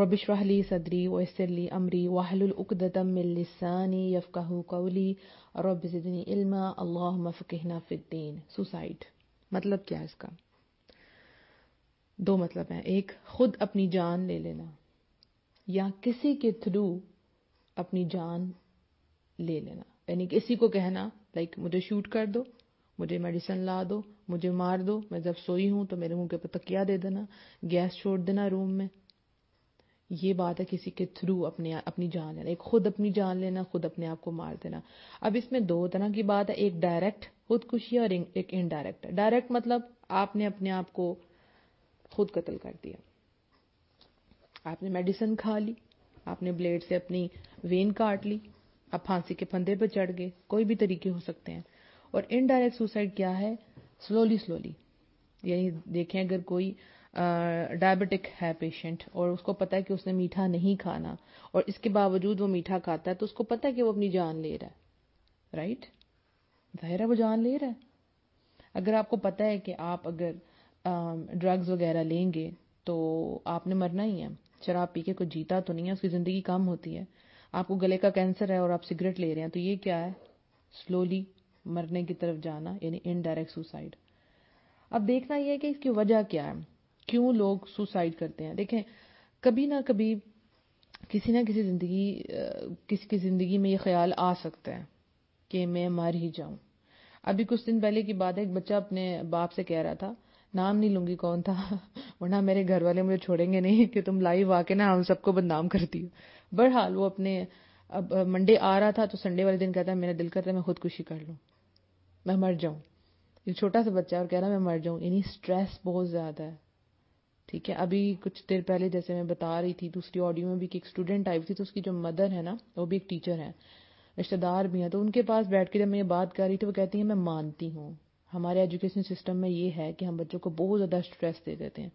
ربش امري صدری عقدة من لساني يفقهوا قولي رب زدني علما اللہ فقهنا فی فدین سوسائڈ مطلب کیا اس کا دو مطلب ہیں ایک خود اپنی جان لے لینا یا کسی کے تھرو اپنی جان لے لینا یعنی کسی کو کہنا لائک مجھے شوٹ کر دو مجھے میڈیسن لا دو مجھے مار دو میں جب سوئی ہوں تو میرے منہ کے پتکیا دے دینا گیس چھوڑ دینا روم میں یہ بات ہے کسی کے تھرو اپنے اپنی جان لینا ایک خود اپنی جان لینا خود اپنے آپ کو مار دینا اب اس میں دو طرح کی بات ہے ایک ڈائریکٹ خودکشی اور ایک انڈائریکٹ ڈائریکٹ مطلب آپ نے اپنے آپ کو خود قتل کر دیا آپ نے میڈیسن کھا لی آپ نے بلیڈ سے اپنی وین کاٹ لی آپ پھانسی کے پھندے پہ چڑھ گئے کوئی بھی طریقے ہو سکتے ہیں اور انڈائریکٹ سوسائڈ کیا ہے سلولی سلولی یعنی دیکھیں اگر کوئی ڈائبٹک ہے پیشنٹ اور اس کو پتا ہے کہ اس نے میٹھا نہیں کھانا اور اس کے باوجود وہ میٹھا کھاتا ہے تو اس کو پتا ہے کہ وہ اپنی جان لے رہا ہے رائٹ ظاہر ہے وہ جان لے رہا ہے اگر آپ کو پتا ہے کہ آپ اگر ڈرگز وغیرہ لیں گے تو آپ نے مرنا ہی ہے شراب پی کے کوئی جیتا تو نہیں ہے اس کی زندگی کم ہوتی ہے آپ کو گلے کا کینسر ہے اور آپ سگریٹ لے رہے ہیں تو یہ کیا ہے سلولی مرنے کی طرف جانا یعنی انڈائریکٹ سوسائڈ اب دیکھنا یہ ہے کہ اس کی وجہ کیا ہے کیوں لوگ سوسائڈ کرتے ہیں دیکھیں کبھی نہ کبھی کسی نہ کسی زندگی کسی کی زندگی میں یہ خیال آ سکتا ہے کہ میں مر ہی جاؤں ابھی کچھ دن پہلے کی بات ہے ایک بچہ اپنے باپ سے کہہ رہا تھا نام نہیں لوں گی کون تھا ورنہ میرے گھر والے مجھے چھوڑیں گے نہیں کہ تم لائیو آ کے نا ہم سب کو بدنام کرتی ہو بہرحال وہ اپنے اب منڈے آ رہا تھا تو سنڈے والے دن کہتا ہے میرا دل کرتا ہے میں خودکشی کر لوں میں مر جاؤں یہ چھوٹا سا بچہ اور کہہ رہا میں مر جاؤں یعنی اسٹریس بہت زیادہ ہے ٹھیک ہے ابھی کچھ دیر پہلے جیسے میں بتا رہی تھی دوسری آڈیو میں بھی کہ ایک اسٹوڈنٹ آئی تھی تو اس کی جو مدر ہے نا وہ بھی ایک ٹیچر ہے رشتے دار بھی ہیں تو ان کے پاس بیٹھ کے جب میں یہ بات کر رہی تھی وہ کہتی ہیں میں مانتی ہوں ہمارے ایجوکیشن سسٹم میں یہ ہے کہ ہم بچوں کو بہت زیادہ اسٹریس دے دیتے ہیں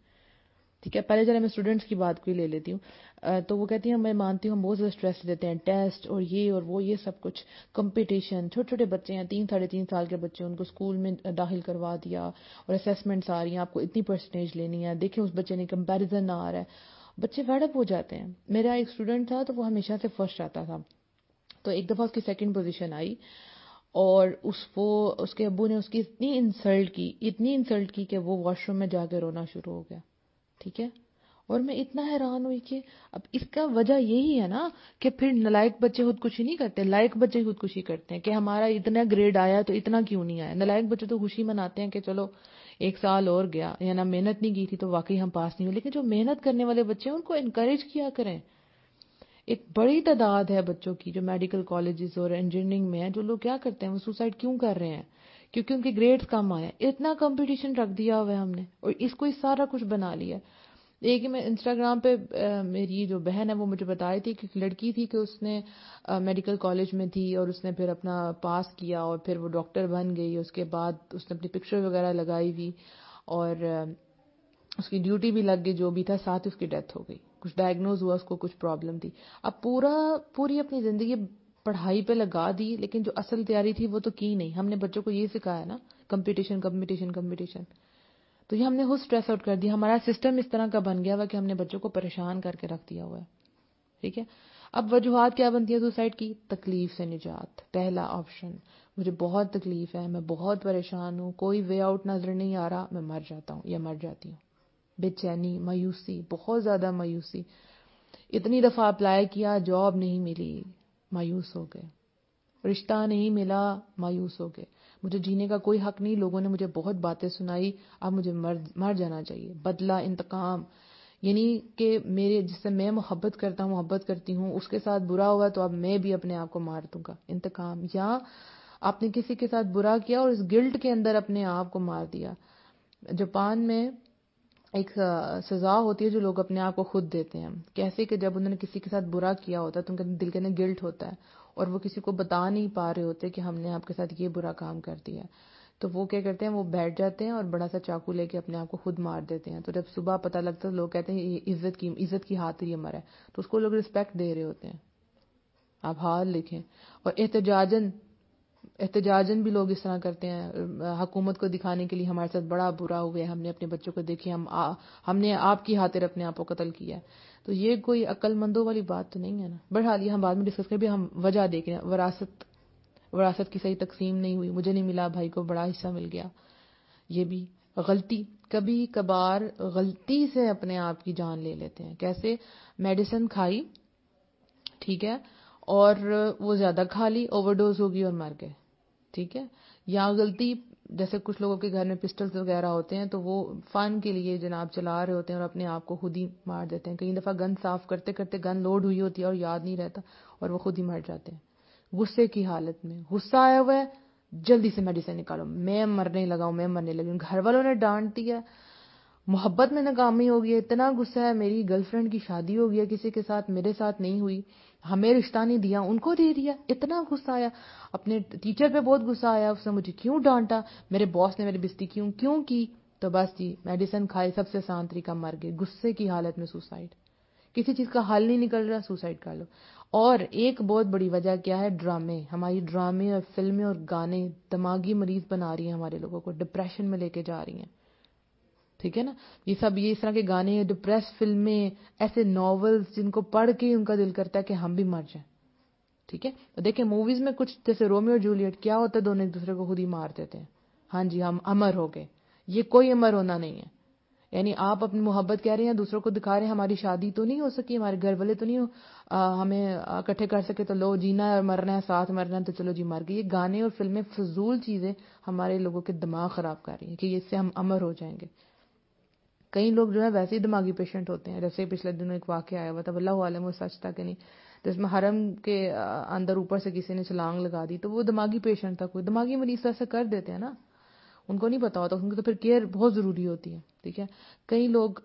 ٹھیک ہے پہلے جلد میں اسٹوڈنٹس کی بات کو لے لیتی ہوں تو وہ کہتی ہیں میں مانتی ہوں بہت زیادہ اسٹریس دیتے ہیں ٹیسٹ اور یہ اور وہ یہ سب کچھ کمپٹیشن چھوٹے چھوٹے بچے ہیں تین ساڑھے تین سال کے بچے ان کو اسکول میں داخل کروا دیا اور اسیسمنٹس آ رہی ہیں آپ کو اتنی پرسنٹیج لینی ہے دیکھیں اس بچے نے کمپیرزن نہ آ رہا ہے بچے ویڈ اپ ہو جاتے ہیں میرا ایک اسٹوڈنٹ تھا تو وہ ہمیشہ سے فرسٹ آتا تھا تو ایک دفعہ اس کی سیکنڈ پوزیشن آئی اور اس وہ اس کے ابو نے اس کی اتنی انسلٹ کی اتنی انسلٹ کی کہ وہ واش روم میں جا کے رونا شروع ہو گیا ٹھیک ہے اور میں اتنا حیران ہوئی کہ اب اس کا وجہ یہی ہے نا کہ پھر نلائک بچے خودکشی نہیں کرتے لائق بچے خودکشی کرتے ہیں کہ ہمارا اتنا گریڈ آیا تو اتنا کیوں نہیں آیا نلائک بچے تو خوشی مناتے ہیں کہ چلو ایک سال اور گیا یا یعنی نا محنت نہیں کی تھی تو واقعی ہم پاس نہیں ہوئے لیکن جو محنت کرنے والے بچے ہیں ان کو انکریج کیا کریں ایک بڑی تعداد ہے بچوں کی جو میڈیکل کالجز اور انجینئرنگ میں ہیں جو لوگ کیا کرتے ہیں وہ سوسائڈ کیوں کر رہے ہیں کیونکہ ان کے گریڈز کم آئے اتنا کمپٹیشن رکھ دیا ہم نے اور اس کو سارا کچھ بنا لیا ایک میں انسٹاگرام پہ میری جو بہن ہے وہ مجھے بتائی تھی ایک لڑکی تھی کہ اس نے میڈیکل کالج میں تھی اور اس نے پھر اپنا پاس کیا اور پھر وہ ڈاکٹر بن گئی اس کے بعد اس نے اپنی پکچر وغیرہ لگائی ہوئی اور اس کی ڈیوٹی بھی لگ گئی جو بھی تھا ساتھ اس کی ڈیتھ ہو گئی کچھ ڈائگنوز ہوا اس کو کچھ پرابلم تھی اب پورا پوری اپنی زندگی پڑھائی پہ لگا دی لیکن جو اصل تیاری تھی وہ تو کی نہیں ہم نے بچوں کو یہ سکھایا نا کمپٹیشن کمپٹیشن کمپٹیشن تو یہ ہم نے خود آؤٹ کر ہمارا سسٹم اس طرح کا بن گیا ہوا کہ ہم نے بچوں کو پریشان کر کے رکھ دیا ہوا ہے ٹھیک ہے اب وجوہات کیا بنتی ہے سوسائڈ کی تکلیف سے نجات پہلا آپشن مجھے بہت تکلیف ہے میں بہت پریشان ہوں کوئی وے آؤٹ نظر نہیں آ رہا میں مر جاتا ہوں یا مر جاتی ہوں بے چینی مایوسی بہت زیادہ مایوسی اتنی دفعہ اپلائی کیا جاب نہیں ملی مایوس ہو گئے رشتہ نہیں ملا مایوس ہو گئے مجھے جینے کا کوئی حق نہیں لوگوں نے مجھے بہت باتیں سنائی اب مجھے مر جانا چاہیے بدلہ انتقام یعنی کہ میرے جس سے میں محبت کرتا ہوں محبت کرتی ہوں اس کے ساتھ برا ہوا تو اب میں بھی اپنے آپ کو مار دوں گا انتقام یا آپ نے کسی کے ساتھ برا کیا اور اس گلٹ کے اندر اپنے آپ کو مار دیا جاپان میں ایک سزا ہوتی ہے جو لوگ اپنے آپ کو خود دیتے ہیں کیسے کہ جب انہوں نے کسی کے ساتھ برا کیا ہوتا ہے تو ان کے کے دل اندر گلٹ ہوتا ہے اور وہ کسی کو بتا نہیں پا رہے ہوتے کہ ہم نے آپ کے ساتھ یہ برا کام کر دیا تو وہ کیا کرتے ہیں وہ بیٹھ جاتے ہیں اور بڑا سا چاقو لے کے اپنے آپ کو خود مار دیتے ہیں تو جب صبح پتا لگتا ہے لوگ کہتے ہیں یہ عزت کی عزت کی ہاتھ ہی ہمارا ہے تو اس کو لوگ رسپیکٹ دے رہے ہوتے ہیں آپ ہار لکھیں اور احتجاجن احتجاجن بھی لوگ اس طرح کرتے ہیں حکومت کو دکھانے کے لیے ہمارے ساتھ بڑا برا ہوا ہے ہم نے اپنے بچوں کو دیکھے ہم ہم نے آپ کی خاطر اپنے آپ کو قتل کیا ہے تو یہ کوئی عقل مندوں والی بات تو نہیں ہے نا بہرحال یہ ہم بعد میں ڈسکس کریں بھی ہم وجہ دیکھ رہے ہیں وراثت وراثت کی صحیح تقسیم نہیں ہوئی مجھے نہیں ملا بھائی کو بڑا حصہ مل گیا یہ بھی غلطی کبھی کبھار غلطی سے اپنے آپ کی جان لے لیتے ہیں کیسے میڈیسن کھائی ٹھیک ہے اور وہ زیادہ کھا لی اوور ڈوز ہوگی اور مر گئے ٹھیک ہے یا غلطی جیسے کچھ لوگوں کے گھر میں پسٹلس وغیرہ ہوتے ہیں تو وہ فن کے لیے جناب چلا رہے ہوتے ہیں اور اپنے آپ کو خود ہی مار دیتے ہیں کئی دفعہ گن صاف کرتے کرتے گن لوڈ ہوئی ہوتی ہے اور یاد نہیں رہتا اور وہ خود ہی مر جاتے ہیں غصے کی حالت میں غصہ آیا ہوا ہے جلدی سے میڈیسن نکالو میں مرنے لگا میں مرنے لگی ہوں گھر والوں نے ڈانٹ دیا محبت میں ناکامی ہوگی اتنا غصہ ہے میری گرل فرینڈ کی شادی ہو گیا کسی کے ساتھ میرے ساتھ نہیں ہوئی ہمیں رشتہ نہیں دیا ان کو دے دیا اتنا غصہ آیا اپنے ٹیچر پہ بہت غصہ آیا اس نے مجھے کیوں ڈانٹا میرے باس نے میری بستی کیوں کیوں کی تو بس جی میڈیسن کھائے سب سے طریقہ مر گئے غصے کی حالت میں سوسائڈ کسی چیز کا حل نہیں نکل رہا سوسائڈ کر لو اور ایک بہت بڑی وجہ کیا ہے ڈرامے ہماری ڈرامے اور فلمیں اور گانے دماغی مریض بنا رہی ہیں ہمارے لوگوں کو ڈپریشن میں لے کے جا رہی ہیں ٹھیک ہے نا یہ سب یہ اس طرح کے گانے ڈپریس فلمیں ایسے ناولز جن کو پڑھ کے ان کا دل کرتا ہے کہ ہم بھی مر جائیں ٹھیک ہے دیکھیں موویز میں کچھ جیسے رومیو اور جولیٹ کیا ہوتا ہے دونوں ایک دوسرے کو خود ہی مار دیتے ہیں ہاں جی ہم امر ہو گئے یہ کوئی امر ہونا نہیں ہے یعنی آپ اپنی محبت کہہ رہے ہیں دوسروں کو دکھا رہے ہیں ہماری شادی تو نہیں ہو سکی ہمارے گھر والے تو نہیں ہمیں اکٹھے کر سکے تو لو جینا ہے اور مرنا ہے ساتھ مرنا ہے تو چلو جی مر گئی یہ گانے اور فلمیں فضول چیزیں ہمارے لوگوں کے دماغ خراب کر رہی ہیں کہ اس سے ہم امر ہو جائیں گے کئی لوگ جو ہے ویسے ہی دماغی پیشنٹ ہوتے ہیں جیسے پچھلے دنوں ایک واقعہ آیا ہوا تھا اللہ عالم وہ سچ تھا کہ نہیں جس میں حرم کے اندر اوپر سے کسی نے چھلانگ لگا دی تو وہ دماغی پیشنٹ تھا کوئی دماغی مریض طرح سے کر دیتے ہیں نا ان کو نہیں پتا ہوتا ان کی تو پھر کیئر بہت ضروری ہوتی ہے ٹھیک ہے کئی لوگ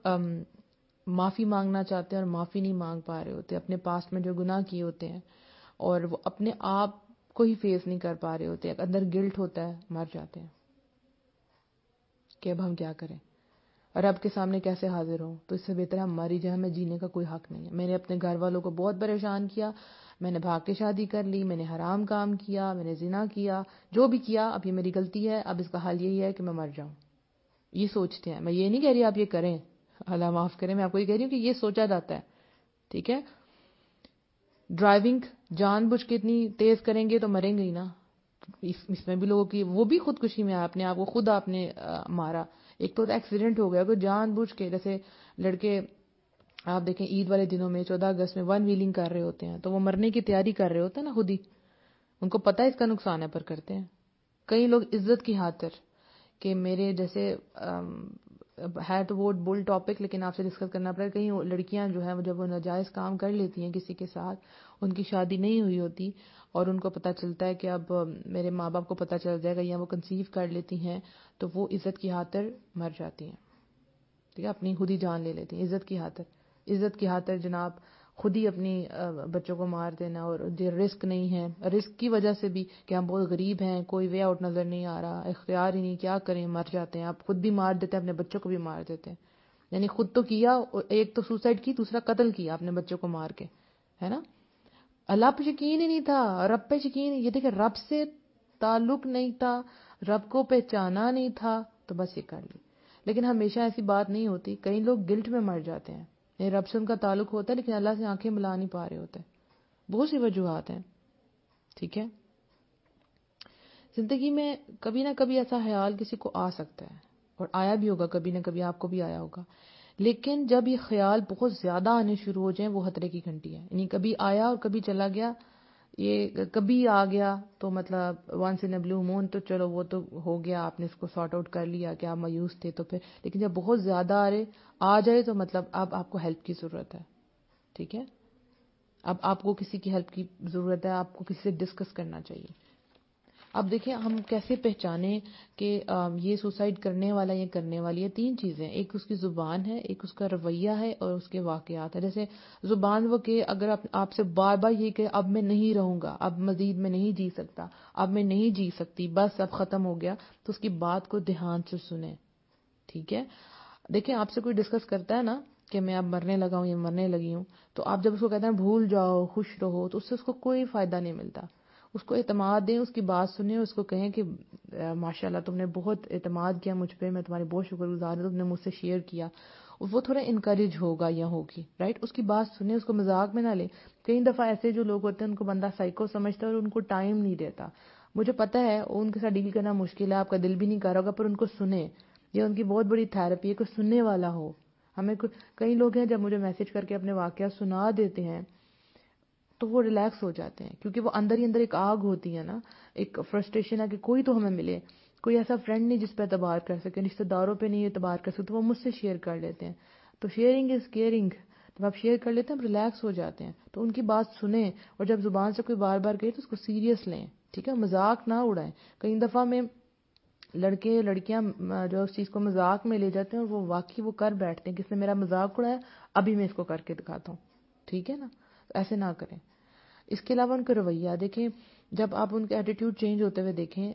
معافی مانگنا چاہتے ہیں اور معافی نہیں مانگ پا رہے ہوتے اپنے پاسٹ میں جو گناہ کیے ہوتے ہیں اور وہ اپنے آپ کو ہی فیس نہیں کر پا رہے ہوتے اندر گلٹ ہوتا ہے مر جاتے ہیں کہ اب ہم کیا کریں اور کے سامنے کیسے حاضر ہوں تو اس سے بہتر ہے ہماری جہاں میں جینے کا کوئی حق نہیں ہے میں نے اپنے گھر والوں کو بہت پریشان کیا میں نے بھاگ کے شادی کر لی میں نے حرام کام کیا میں نے زنا کیا جو بھی کیا اب یہ میری غلطی ہے اب اس کا حال یہی ہے کہ میں مر جاؤں یہ سوچتے ہیں میں یہ نہیں کہہ رہی آپ یہ کریں اللہ معاف کریں میں آپ کو یہ کہہ رہی ہوں کہ یہ سوچا جاتا ہے ٹھیک ہے ڈرائیونگ جان بوجھ کے اتنی تیز کریں گے تو مریں گے ہی نا اس میں بھی لوگوں کی وہ بھی خودکشی میں نے آپ کو خود آپ نے مارا ایک تو ایکسیڈنٹ ہو گیا جان بوجھ کے جیسے لڑکے آپ دیکھیں عید والے دنوں میں چودہ اگست میں ون ویلنگ کر رہے ہوتے ہیں تو وہ مرنے کی تیاری کر رہے ہوتے ہیں نا خود ہی ان کو پتہ اس کا نقصان ہے پر کرتے ہیں کئی لوگ عزت کی خاطر کہ میرے جیسے ہے تو وہ بول ٹاپک لیکن آپ سے ڈسکس کرنا پڑے کئی لڑکیاں جو ہیں جب وہ ناجائز کام کر لیتی ہیں کسی کے ساتھ ان کی شادی نہیں ہوئی ہوتی اور ان کو پتا چلتا ہے کہ اب میرے ماں باپ کو پتہ چل جائے گا یا وہ کنسیو کر لیتی ہیں تو وہ عزت کی خاطر مر جاتی ہیں ٹھیک ہے اپنی خود ہی جان لے لیتی ہیں عزت کی خاطر عزت کی خاطر جناب خود ہی اپنی بچوں کو مار دینا اور جو رسک نہیں ہے رسک کی وجہ سے بھی کہ ہم بہت غریب ہیں کوئی وے آؤٹ نظر نہیں آ رہا اختیار ہی نہیں کیا کریں مر جاتے ہیں آپ خود بھی مار دیتے ہیں اپنے بچوں کو بھی مار دیتے ہیں یعنی خود تو کیا ایک تو سوسائڈ کی دوسرا قتل کیا اپنے بچوں کو مار کے ہے نا اللہ پہ یقین ہی نہیں تھا رب پہ یقین یہ دیکھیں رب سے تعلق نہیں تھا رب کو پہچانا نہیں تھا تو بس یہ کر لی لیکن ہمیشہ ایسی بات نہیں ہوتی کئی لوگ گلٹ میں مر جاتے ہیں یعنی رب سے ان کا تعلق ہوتا ہے لیکن اللہ سے آنکھیں ملا نہیں پا رہے ہوتے بہت سی وجوہات ہیں ٹھیک ہے زندگی میں کبھی نہ کبھی ایسا خیال کسی کو آ سکتا ہے اور آیا بھی ہوگا کبھی نہ کبھی آپ کو بھی آیا ہوگا لیکن جب یہ خیال بہت زیادہ آنے شروع ہو جائیں وہ خطرے کی گھنٹی ہے یعنی کبھی آیا اور کبھی چلا گیا یہ کبھی آ گیا تو مطلب وانس ان بلو مون تو چلو وہ تو ہو گیا آپ نے اس کو سارٹ آؤٹ کر لیا کہ آپ مایوس تھے تو پھر لیکن جب بہت زیادہ آ رہے آ جائے تو مطلب اب آپ کو ہیلپ کی ضرورت ہے ٹھیک ہے اب آپ کو کسی کی ہیلپ کی ضرورت ہے آپ کو کسی سے ڈسکس کرنا چاہیے اب دیکھیں ہم کیسے پہچانیں کہ یہ سوسائڈ کرنے والا یا کرنے والی ہے تین چیزیں ایک اس کی زبان ہے ایک اس کا رویہ ہے اور اس کے واقعات ہے جیسے زبان وہ کہ اگر آپ سے بار بار یہ کہ اب میں نہیں رہوں گا اب مزید میں نہیں جی سکتا اب میں نہیں جی سکتی بس اب ختم ہو گیا تو اس کی بات کو دھیان سے سنیں ٹھیک ہے دیکھیں آپ سے کوئی ڈسکس کرتا ہے نا کہ میں اب مرنے لگا ہوں یا مرنے لگی ہوں تو آپ جب اس کو کہتے ہیں بھول جاؤ خوش رہو تو اس سے اس کو کوئی فائدہ نہیں ملتا اس کو اعتماد دیں اس کی بات سنیں اس کو کہیں کہ ماشاء اللہ تم نے بہت اعتماد کیا مجھ پہ میں تمہاری بہت شکر گزار ہوں تم نے مجھ سے شیئر کیا وہ تھوڑا انکریج ہوگا یا ہوگی رائٹ اس کی بات سنیں اس کو مزاق میں نہ لیں کئی دفعہ ایسے جو لوگ ہوتے ہیں ان کو بندہ سائیکو سمجھتا ہے اور ان کو ٹائم نہیں دیتا مجھے پتہ ہے ان کے ساتھ ڈیل کرنا مشکل ہے آپ کا دل بھی نہیں کر رہا گا پر ان کو سنیں یہ ان کی بہت بڑی تھیراپی ہے کہ سننے والا ہو ہمیں کئی لوگ ہیں جب مجھے میسج کر کے اپنے واقعات سنا دیتے ہیں تو وہ ریلیکس ہو جاتے ہیں کیونکہ وہ اندر ہی اندر ایک آگ ہوتی ہے نا ایک فرسٹریشن ہے کہ کوئی تو ہمیں ملے کوئی ایسا فرینڈ نہیں جس پہ اعتبار کر سکے رشتے داروں پہ نہیں اعتبار کر سکتے وہ مجھ سے شیئر کر لیتے ہیں تو شیئرنگ از کیئرنگ جب آپ شیئر کر لیتے ہیں آپ ریلیکس ہو جاتے ہیں تو ان کی بات سنیں اور جب زبان سے کوئی بار بار تو اس کو سیریس لیں ٹھیک ہے مذاق نہ اڑائیں کئی دفعہ میں لڑکے لڑکیاں جو اس چیز کو مذاق میں لے جاتے ہیں اور وہ واقعی وہ کر بیٹھتے ہیں کس نے میرا مذاق اڑایا ابھی میں اس کو کر کے دکھاتا ہوں ٹھیک ہے نا ایسے نہ کریں اس کے علاوہ ان کا رویہ دیکھیں جب آپ ان کے ایٹیٹیوڈ چینج ہوتے ہوئے دیکھیں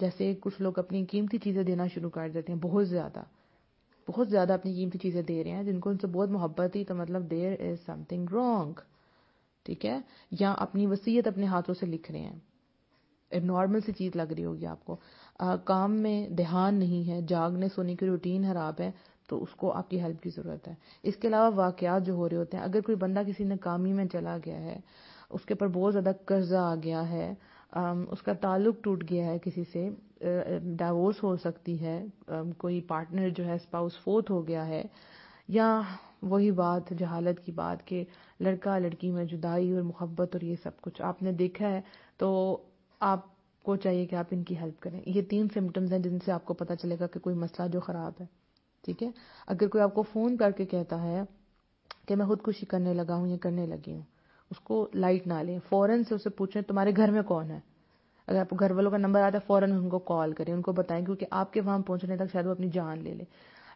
جیسے کچھ لوگ اپنی قیمتی چیزیں دینا شروع کر دیتے ہیں بہت زیادہ بہت زیادہ اپنی قیمتی چیزیں دے رہے ہیں جن کو ان سے بہت محبت تھی تو مطلب دیر از سم تھنگ رانگ ٹھیک ہے یا اپنی وسیعت اپنے ہاتھوں سے لکھ رہے ہیں نارمل سی چیز لگ رہی ہوگی آپ کو آ, کام میں دھیان نہیں ہے جاگنے سونے کی روٹین خراب ہے تو اس کو آپ کی ہیلپ کی ضرورت ہے اس کے علاوہ واقعات جو ہو رہے ہوتے ہیں اگر کوئی بندہ کسی نے کام ہی میں چلا گیا ہے اس کے اوپر بہت زیادہ قرضہ آ گیا ہے اس کا تعلق ٹوٹ گیا ہے کسی سے ڈائیورس ہو سکتی ہے کوئی پارٹنر جو ہے اسپاؤس فوت ہو گیا ہے یا وہی بات جہالت کی بات کہ لڑکا لڑکی میں جدائی اور محبت اور یہ سب کچھ آپ نے دیکھا ہے تو آپ کو چاہیے کہ آپ ان کی ہیلپ کریں یہ تین سمٹمز ہیں جن سے آپ کو پتا چلے گا کہ کوئی مسئلہ جو خراب ہے ٹھیک ہے اگر کوئی آپ کو فون کر کے کہتا ہے کہ میں خودکشی کرنے لگا ہوں یا کرنے لگی ہوں اس کو لائٹ نہ لیں فوراً سے اسے پوچھیں تمہارے گھر میں کون ہے اگر آپ کو گھر والوں کا نمبر آتا ہے فوراً ان کو کال کریں ان کو بتائیں کیونکہ آپ کے وہاں پہنچنے تک شاید وہ اپنی جان لے لے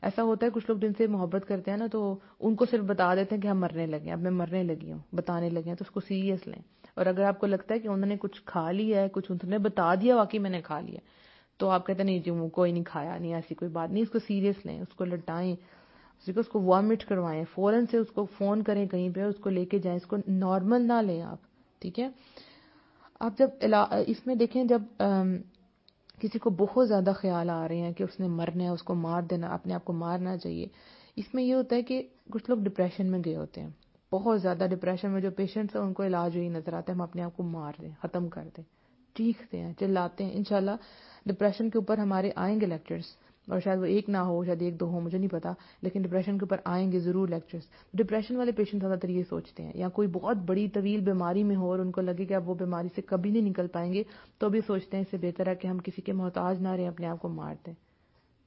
ایسا ہوتا ہے کچھ لوگ جن سے محبت کرتے ہیں نا تو ان کو صرف بتا دیتے ہیں کہ ہم مرنے لگے ہیں اب میں مرنے لگی ہوں بتانے لگے ہیں تو اس کو سیریس لیں اور اگر آپ کو لگتا ہے کہ انہوں نے کچھ کھا لیا ہے کچھ انہوں نے بتا دیا واقعی میں نے کھا لیا تو آپ کہتے ہیں نہیں جی وہ کوئی نہیں کھایا نہیں ایسی کوئی بات نہیں اس کو سیریس لیں اس کو لٹائیں اس کو وامٹ کروائیں فوراً اس کو فون کریں کہیں پہ اس کو لے کے جائیں اس کو نارمل نہ لیں آپ ٹھیک ہے آپ جب اس میں دیکھیں جب کسی کو بہت زیادہ خیال آ رہے ہیں کہ اس نے مرنا ہے اس کو مار دینا اپنے آپ کو مارنا چاہیے اس میں یہ ہوتا ہے کہ کچھ لوگ ڈپریشن میں گئے ہوتے ہیں بہت زیادہ ڈپریشن میں جو پیشنٹس ہیں ان کو علاج ہوئی نظر آتا ہے ہم اپنے آپ کو مار دیں ختم کر دیں چیختے ہیں چلاتے ہیں انشاءاللہ ڈپریشن کے اوپر ہمارے آئیں گے لیکچرس اور شاید وہ ایک نہ ہو شاید ایک دو ہو مجھے نہیں پتا لیکن ڈپریشن کے اوپر آئیں گے ضرور لیکچرس ڈپریشن والے پیشنٹ زیادہ تر یہ سوچتے ہیں یا کوئی بہت بڑی طویل بیماری میں ہو اور ان کو لگے کہ اب وہ بیماری سے کبھی نہیں نکل پائیں گے تو بھی سوچتے ہیں اس سے بہتر ہے کہ ہم کسی کے محتاج نہ رہیں اپنے آپ کو مار دیں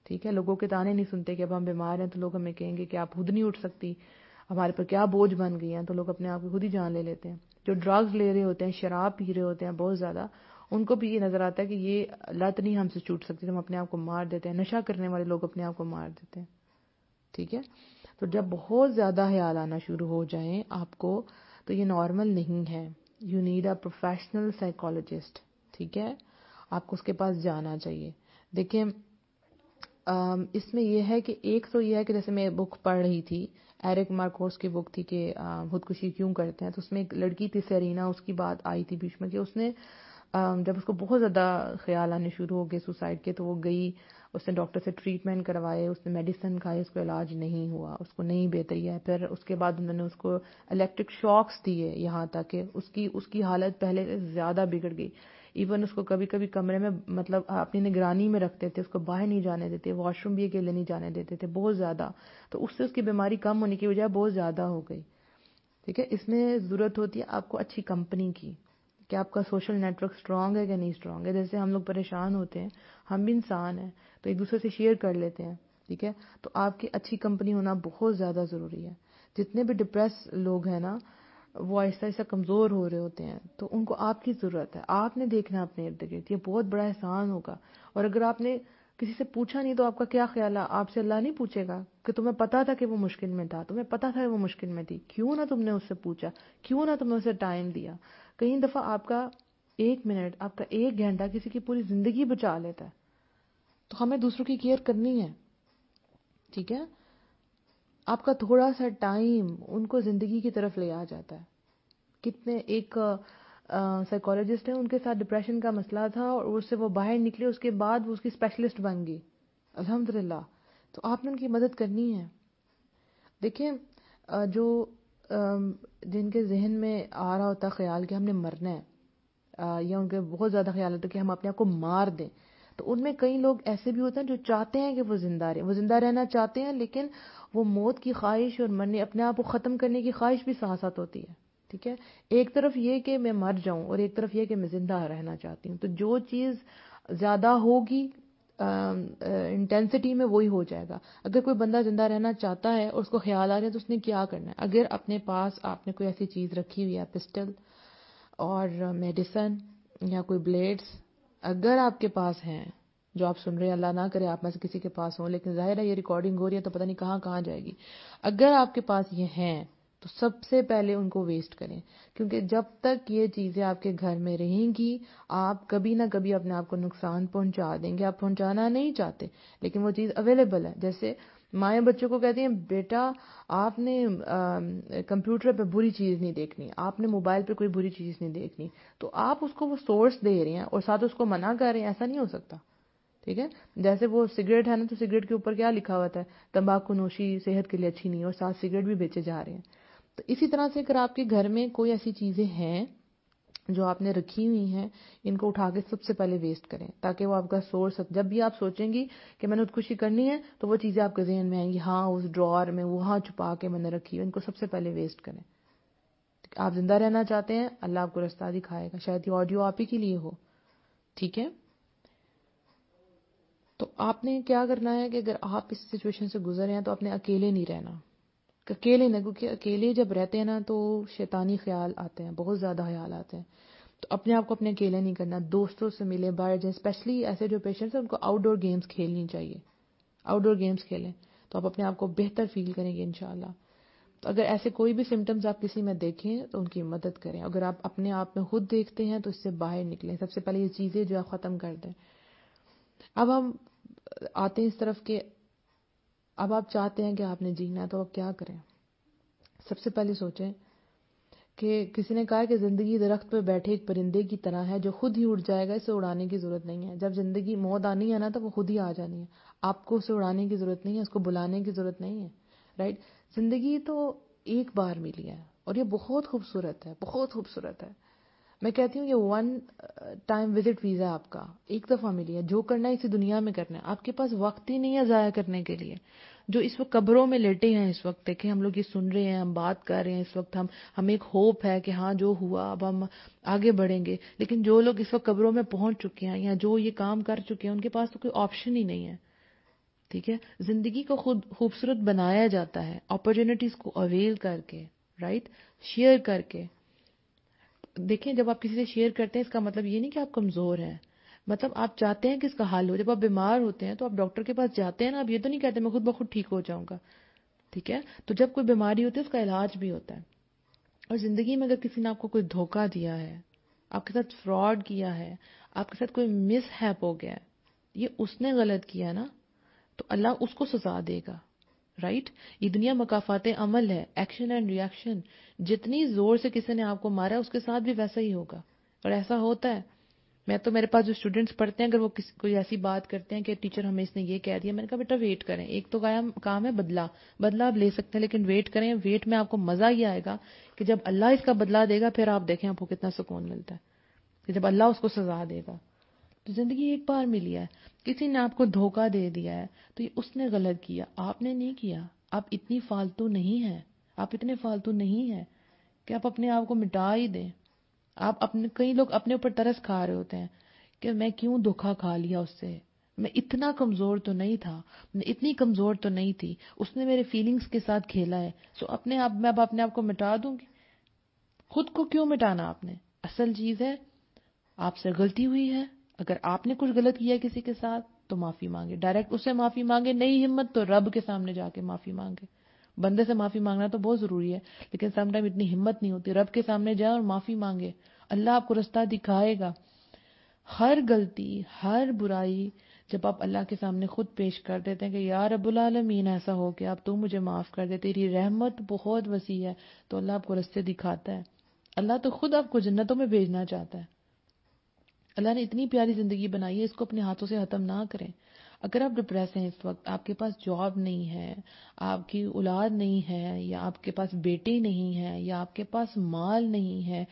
ٹھیک ہے لوگوں کے تانے نہیں سنتے کہ اب ہم بیمار ہیں تو لوگ ہمیں کہیں گے کہ آپ خود نہیں اٹھ سکتی ہمارے پر کیا بوجھ بن گئی ہیں تو لوگ اپنے آپ کو خود ہی جان لے لیتے ہیں جو ڈرگز لے رہے ہوتے ہیں شراب پی رہے ہوتے ہیں بہت زیادہ ان کو بھی یہ نظر آتا ہے کہ یہ لت نہیں ہم سے چھوٹ سکتی ہم اپنے آپ کو مار دیتے ہیں نشا کرنے والے لوگ اپنے آپ کو مار دیتے ہیں ٹھیک ہے تو جب بہت زیادہ خیال آنا شروع ہو جائیں آپ کو تو یہ نارمل نہیں ہے you need a professional psychologist ٹھیک ہے آپ کو اس کے پاس جانا چاہیے دیکھیں اس میں یہ ہے کہ ایک تو یہ ہے کہ جیسے میں بک پڑھ رہی تھی ایرک مارکوس کی بک تھی کہ خودکشی کیوں کرتے ہیں تو اس میں ایک لڑکی تھی سیرینا اس کی بات آئی تھی میں کہ اس نے جب اس کو بہت زیادہ خیال آنے شروع ہو گئے سوسائڈ کے تو وہ گئی اس نے ڈاکٹر سے ٹریٹمنٹ کروائے اس نے میڈیسن کھائے اس کو علاج نہیں ہوا اس کو نہیں بہتری ہے پھر اس کے بعد انہوں نے اس کو الیکٹرک شاکس دیے یہاں تک کہ اس کی اس کی حالت پہلے سے زیادہ بگڑ گئی ایون اس کو کبھی کبھی کمرے میں مطلب اپنی نگرانی میں رکھتے تھے اس کو باہر نہیں جانے دیتے واش روم بھی اکیلے نہیں جانے دیتے تھے بہت زیادہ تو اس سے اس کی بیماری کم ہونے کی وجہ بہت زیادہ ہو گئی ٹھیک ہے اس میں ضرورت ہوتی ہے آپ کو اچھی کمپنی کی کہ آپ کا سوشل نیٹ ورک اسٹرانگ ہے کہ نہیں اسٹرانگ ہے جیسے ہم لوگ پریشان ہوتے ہیں ہم بھی انسان ہیں تو ایک دوسرے سے شیئر کر لیتے ہیں ٹھیک ہے تو آپ کی اچھی کمپنی ہونا بہت زیادہ ضروری ہے جتنے بھی ڈپریس لوگ ہیں نا وہ ایسا ایسا کمزور ہو رہے ہوتے ہیں تو ان کو آپ کی ضرورت ہے آپ نے دیکھنا اپنے ارد گرد یہ بہت بڑا احسان ہوگا اور اگر آپ نے کسی سے پوچھا نہیں تو آپ کا کیا خیال ہے آپ سے اللہ نہیں پوچھے گا کہ تمہیں پتا تھا کہ وہ مشکل میں تھا تمہیں پتا تھا کہ وہ مشکل میں تھی کیوں نہ تم نے اس سے پوچھا کیوں نہ تم نے اسے ٹائم دیا کئی دفعہ آپ آپ کا کا ایک ایک منٹ گھنٹہ کسی کی پوری زندگی بچا لیتا ہے تو ہمیں دوسروں کی کیئر کرنی ہے ٹھیک ہے آپ کا تھوڑا سا ٹائم ان کو زندگی کی طرف لے آ جاتا ہے کتنے ایک سائیکولوجسٹ ہیں ان کے ساتھ ڈپریشن کا مسئلہ تھا اور اس سے وہ باہر نکلے اس کے بعد وہ اس کی اسپیشلسٹ بن گئی الحمد للہ تو آپ نے ان کی مدد کرنی ہے دیکھیں جو جن کے ذہن میں آ رہا ہوتا خیال کہ ہم نے مرنا ہے یا ان کے بہت زیادہ خیال ہوتا ہے کہ ہم اپنے آپ کو مار دیں تو ان میں کئی لوگ ایسے بھی ہوتے ہیں جو چاہتے ہیں کہ وہ زندہ رہیں وہ زندہ رہنا چاہتے ہیں لیکن وہ موت کی خواہش اور مرنے اپنے آپ کو ختم کرنے کی خواہش بھی ساتھ ساتھ ہوتی ہے ٹھیک ہے ایک طرف یہ کہ میں مر جاؤں اور ایک طرف یہ کہ میں زندہ رہنا چاہتی ہوں تو جو چیز زیادہ ہوگی انٹینسٹی میں وہی ہو جائے گا اگر کوئی بندہ زندہ رہنا چاہتا ہے اور اس کو خیال آ رہا ہے تو اس نے کیا کرنا ہے اگر اپنے پاس آپ نے کوئی ایسی چیز رکھی ہوئی ہے پسٹل اور میڈیسن یا کوئی بلیڈس اگر آپ کے پاس ہیں جو آپ سن رہے ہیں اللہ نہ کرے آپ میں سے کسی کے پاس ہوں لیکن ظاہر ہے یہ ریکارڈنگ ہو رہی ہے تو پتہ نہیں کہاں کہاں جائے گی اگر آپ کے پاس یہ ہیں تو سب سے پہلے ان کو ویسٹ کریں کیونکہ جب تک یہ چیزیں آپ کے گھر میں رہیں گی آپ کبھی نہ کبھی اپنے آپ کو نقصان پہنچا دیں گے آپ پہنچانا نہیں چاہتے لیکن وہ چیز اویلیبل ہے جیسے مائیں بچوں کو کہتی ہیں بیٹا آپ نے کمپیوٹر پہ بری چیز نہیں دیکھنی آپ نے موبائل پہ کوئی بری چیز نہیں دیکھنی تو آپ اس کو وہ سورس دے رہے ہیں اور ساتھ اس کو منع کر رہے ہیں ایسا نہیں ہو سکتا ٹھیک ہے جیسے وہ سگریٹ ہے نا تو سگریٹ کے اوپر کیا لکھا ہوا ہے تمباکو نوشی صحت کے لیے اچھی نہیں اور ساتھ سگریٹ بھی بیچے جا رہے ہیں تو اسی طرح سے اگر آپ کے گھر میں کوئی ایسی چیزیں ہیں جو آپ نے رکھی ہوئی ہیں ان کو اٹھا کے سب سے پہلے ویسٹ کریں تاکہ وہ آپ کا سورس جب بھی آپ سوچیں گی کہ میں نے خودکشی کرنی ہے تو وہ چیزیں آپ کے ذہن میں آئیں گی ہاں اس ڈرار میں وہاں چھپا کے میں نے رکھی ان کو سب سے پہلے ویسٹ کریں آپ زندہ رہنا چاہتے ہیں اللہ آپ کو رستہ دکھائے گا شاید یہ آڈیو آپ ہی کے لیے ہو ٹھیک ہے تو آپ نے کیا کرنا ہے کہ اگر آپ اس سچویشن سے گزرے ہیں تو آپ نے اکیلے نہیں رہنا اکیلے نہ کیونکہ اکیلے جب رہتے ہیں نا تو شیطانی خیال آتے ہیں بہت زیادہ خیال آتے ہیں تو اپنے آپ کو اپنے اکیلے نہیں کرنا دوستوں سے ملے باہر جائیں اسپیشلی ایسے جو پیشنٹس ہیں ان کو آؤٹ ڈور گیمس کھیلنی چاہیے آؤٹ ڈور گیمس کھیلیں تو آپ اپنے آپ کو بہتر فیل کریں گے انشاءاللہ تو اگر ایسے کوئی بھی سمٹمز آپ کسی میں دیکھیں تو ان کی مدد کریں اگر آپ اپنے آپ میں خود دیکھتے ہیں تو اس سے باہر نکلیں سب سے پہلے یہ چیزیں جو ہے ختم کر دیں اب ہم آتے ہیں اس طرف کے اب آپ چاہتے ہیں کہ آپ نے جینا ہے تو آپ کیا کریں سب سے پہلے سوچیں کہ کسی نے کہا کہ زندگی درخت پہ بیٹھے ایک پرندے کی طرح ہے جو خود ہی اڑ جائے گا اسے اڑانے کی ضرورت نہیں ہے جب زندگی موت آنی ہے نا تو وہ خود ہی آ جانی ہے آپ کو اسے اڑانے کی ضرورت نہیں ہے اس کو بلانے کی ضرورت نہیں ہے رائٹ زندگی تو ایک بار ملی ہے اور یہ بہت خوبصورت ہے بہت خوبصورت ہے میں کہتی ہوں یہ ون ٹائم وزٹ ویزا آپ کا ایک دفعہ ملی ہے جو کرنا ہے اسی دنیا میں کرنا ہے آپ کے پاس وقت ہی نہیں ہے ضائع کرنے کے لیے جو اس وقت قبروں میں لیٹے ہیں اس وقت دیکھے ہم لوگ یہ سن رہے ہیں ہم بات کر رہے ہیں اس وقت ہم ہمیں ایک ہوپ ہے کہ ہاں جو ہوا اب ہم آگے بڑھیں گے لیکن جو لوگ اس وقت قبروں میں پہنچ چکے ہیں یا جو یہ کام کر چکے ہیں ان کے پاس تو کوئی آپشن ہی نہیں ہے ٹھیک ہے زندگی کو خود خوبصورت بنایا جاتا ہے اپرچونیٹیز کو اویل کر کے رائٹ شیئر کر کے دیکھیں جب آپ کسی سے شیئر کرتے ہیں اس کا مطلب یہ نہیں کہ آپ کمزور ہیں مطلب آپ چاہتے ہیں کہ اس کا حل ہو جب آپ بیمار ہوتے ہیں تو آپ ڈاکٹر کے پاس جاتے ہیں نا آپ یہ تو نہیں کہتے میں خود بخود ٹھیک ہو جاؤں گا ٹھیک ہے تو جب کوئی بیماری ہوتی ہے اس کا علاج بھی ہوتا ہے اور زندگی میں اگر کسی نے آپ کو کوئی دھوکہ دیا ہے آپ کے ساتھ فراڈ کیا ہے آپ کے ساتھ کوئی مس ہیپ ہو گیا ہے یہ اس نے غلط کیا نا تو اللہ اس کو سزا دے گا رائٹ یہ دنیا مقافات عمل ہے ایکشن اینڈ ری ایکشن جتنی زور سے کسی نے آپ کو مارا اس کے ساتھ بھی ویسا ہی ہوگا اور ایسا ہوتا ہے میں تو میرے پاس جو اسٹوڈینٹس پڑھتے ہیں اگر وہ کوئی ایسی بات کرتے ہیں کہ ٹیچر ہمیں اس نے یہ کہہ دیا میں نے کہا بیٹا ویٹ کریں ایک تو کام ہے بدلا بدلا آپ لے سکتے ہیں لیکن ویٹ کریں ویٹ میں آپ کو مزہ ہی آئے گا کہ جب اللہ اس کا بدلا دے گا پھر آپ دیکھیں آپ کو کتنا سکون ملتا ہے کہ جب اللہ اس کو سزا دے گا زندگی ایک بار ملی ہے کسی نے آپ کو دھوکہ دے دیا ہے تو یہ اس نے غلط کیا آپ نے نہیں کیا آپ اتنی فالتو نہیں ہیں آپ اتنے فالتو نہیں ہیں کہ آپ اپنے آپ کو مٹا ہی دیں آپ اپنے کئی لوگ اپنے اوپر ترس کھا رہے ہوتے ہیں کہ میں کیوں دھوکہ کھا لیا اس سے میں اتنا کمزور تو نہیں تھا میں اتنی کمزور تو نہیں تھی اس نے میرے فیلنگس کے ساتھ کھیلا ہے سو اپنے آپ میں اب اپنے آپ کو مٹا دوں گی خود کو کیوں مٹانا آپ نے اصل چیز ہے آپ سے غلطی ہوئی ہے اگر آپ نے کچھ غلط کیا کسی کے ساتھ تو معافی مانگے ڈائریکٹ اسے معافی مانگے نئی ہمت تو رب کے سامنے جا کے معافی مانگے بندے سے معافی مانگنا تو بہت ضروری ہے لیکن سم ٹائم اتنی ہمت نہیں ہوتی رب کے سامنے جائیں اور معافی مانگے اللہ آپ کو رستہ دکھائے گا ہر غلطی ہر برائی جب آپ اللہ کے سامنے خود پیش کر دیتے ہیں کہ یا رب العالمین ایسا ہو کہ آپ تو مجھے معاف کر دے تیری رحمت بہت وسیع ہے تو اللہ آپ کو رستے دکھاتا ہے اللہ تو خود آپ کو جنتوں میں بھیجنا چاہتا ہے اللہ نے اتنی پیاری زندگی بنائی ہے اس کو اپنے ہاتھوں سے ختم نہ کریں اگر آپ ڈپریس ہیں اس وقت آپ کے پاس جاب نہیں ہے آپ کی اولاد نہیں ہے یا آپ کے پاس بیٹے نہیں ہے یا آپ کے پاس مال نہیں ہے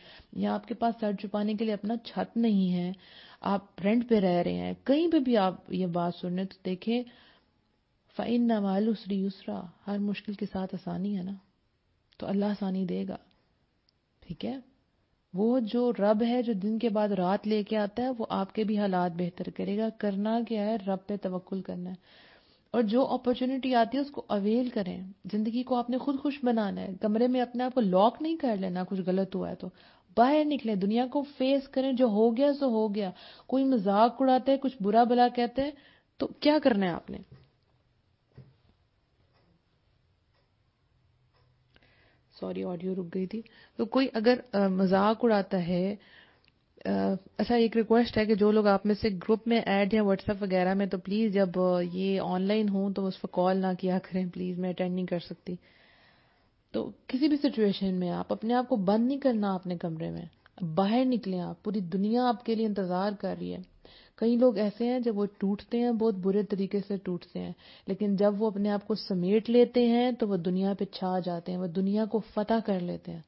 یا آپ کے پاس سر چھپانے کے لیے اپنا چھت نہیں ہے آپ رینٹ پہ رہ رہے ہیں کہیں پہ بھی آپ یہ بات سن رہے ہیں تو دیکھیں فعین نوال اسری ہر مشکل کے ساتھ آسانی ہے نا تو اللہ آسانی دے گا ٹھیک ہے وہ جو رب ہے جو دن کے بعد رات لے کے آتا ہے وہ آپ کے بھی حالات بہتر کرے گا کرنا کیا ہے رب پہ توقل کرنا ہے اور جو اپرچونٹی آتی ہے اس کو اویل کریں زندگی کو آپ نے خود خوش بنانا ہے کمرے میں اپنے آپ کو لاک نہیں کر لینا کچھ غلط ہوا ہے تو باہر نکلیں دنیا کو فیس کریں جو ہو گیا سو ہو گیا کوئی مزاق اڑاتے کچھ برا بلا کہتے ہیں تو کیا کرنا ہے آپ نے سوری آڈیو رک گئی تھی تو کوئی اگر مذاق اڑاتا ہے اچھا ایک ریکویسٹ ہے کہ جو لوگ آپ میں سے گروپ میں ایڈ یا واٹس ایپ وغیرہ میں تو پلیز جب یہ آن لائن ہوں تو اس پہ کال نہ کیا کریں پلیز میں اٹینڈ نہیں کر سکتی تو کسی بھی سچویشن میں آپ اپنے آپ کو بند نہیں کرنا اپنے کمرے میں باہر نکلیں آپ پوری دنیا آپ کے لیے انتظار کر رہی ہے کئی لوگ ایسے ہیں جب وہ ٹوٹتے ہیں بہت برے طریقے سے ٹوٹتے ہیں لیکن جب وہ اپنے آپ کو سمیٹ لیتے ہیں تو وہ دنیا پہ چھا جاتے ہیں وہ دنیا کو فتح کر لیتے ہیں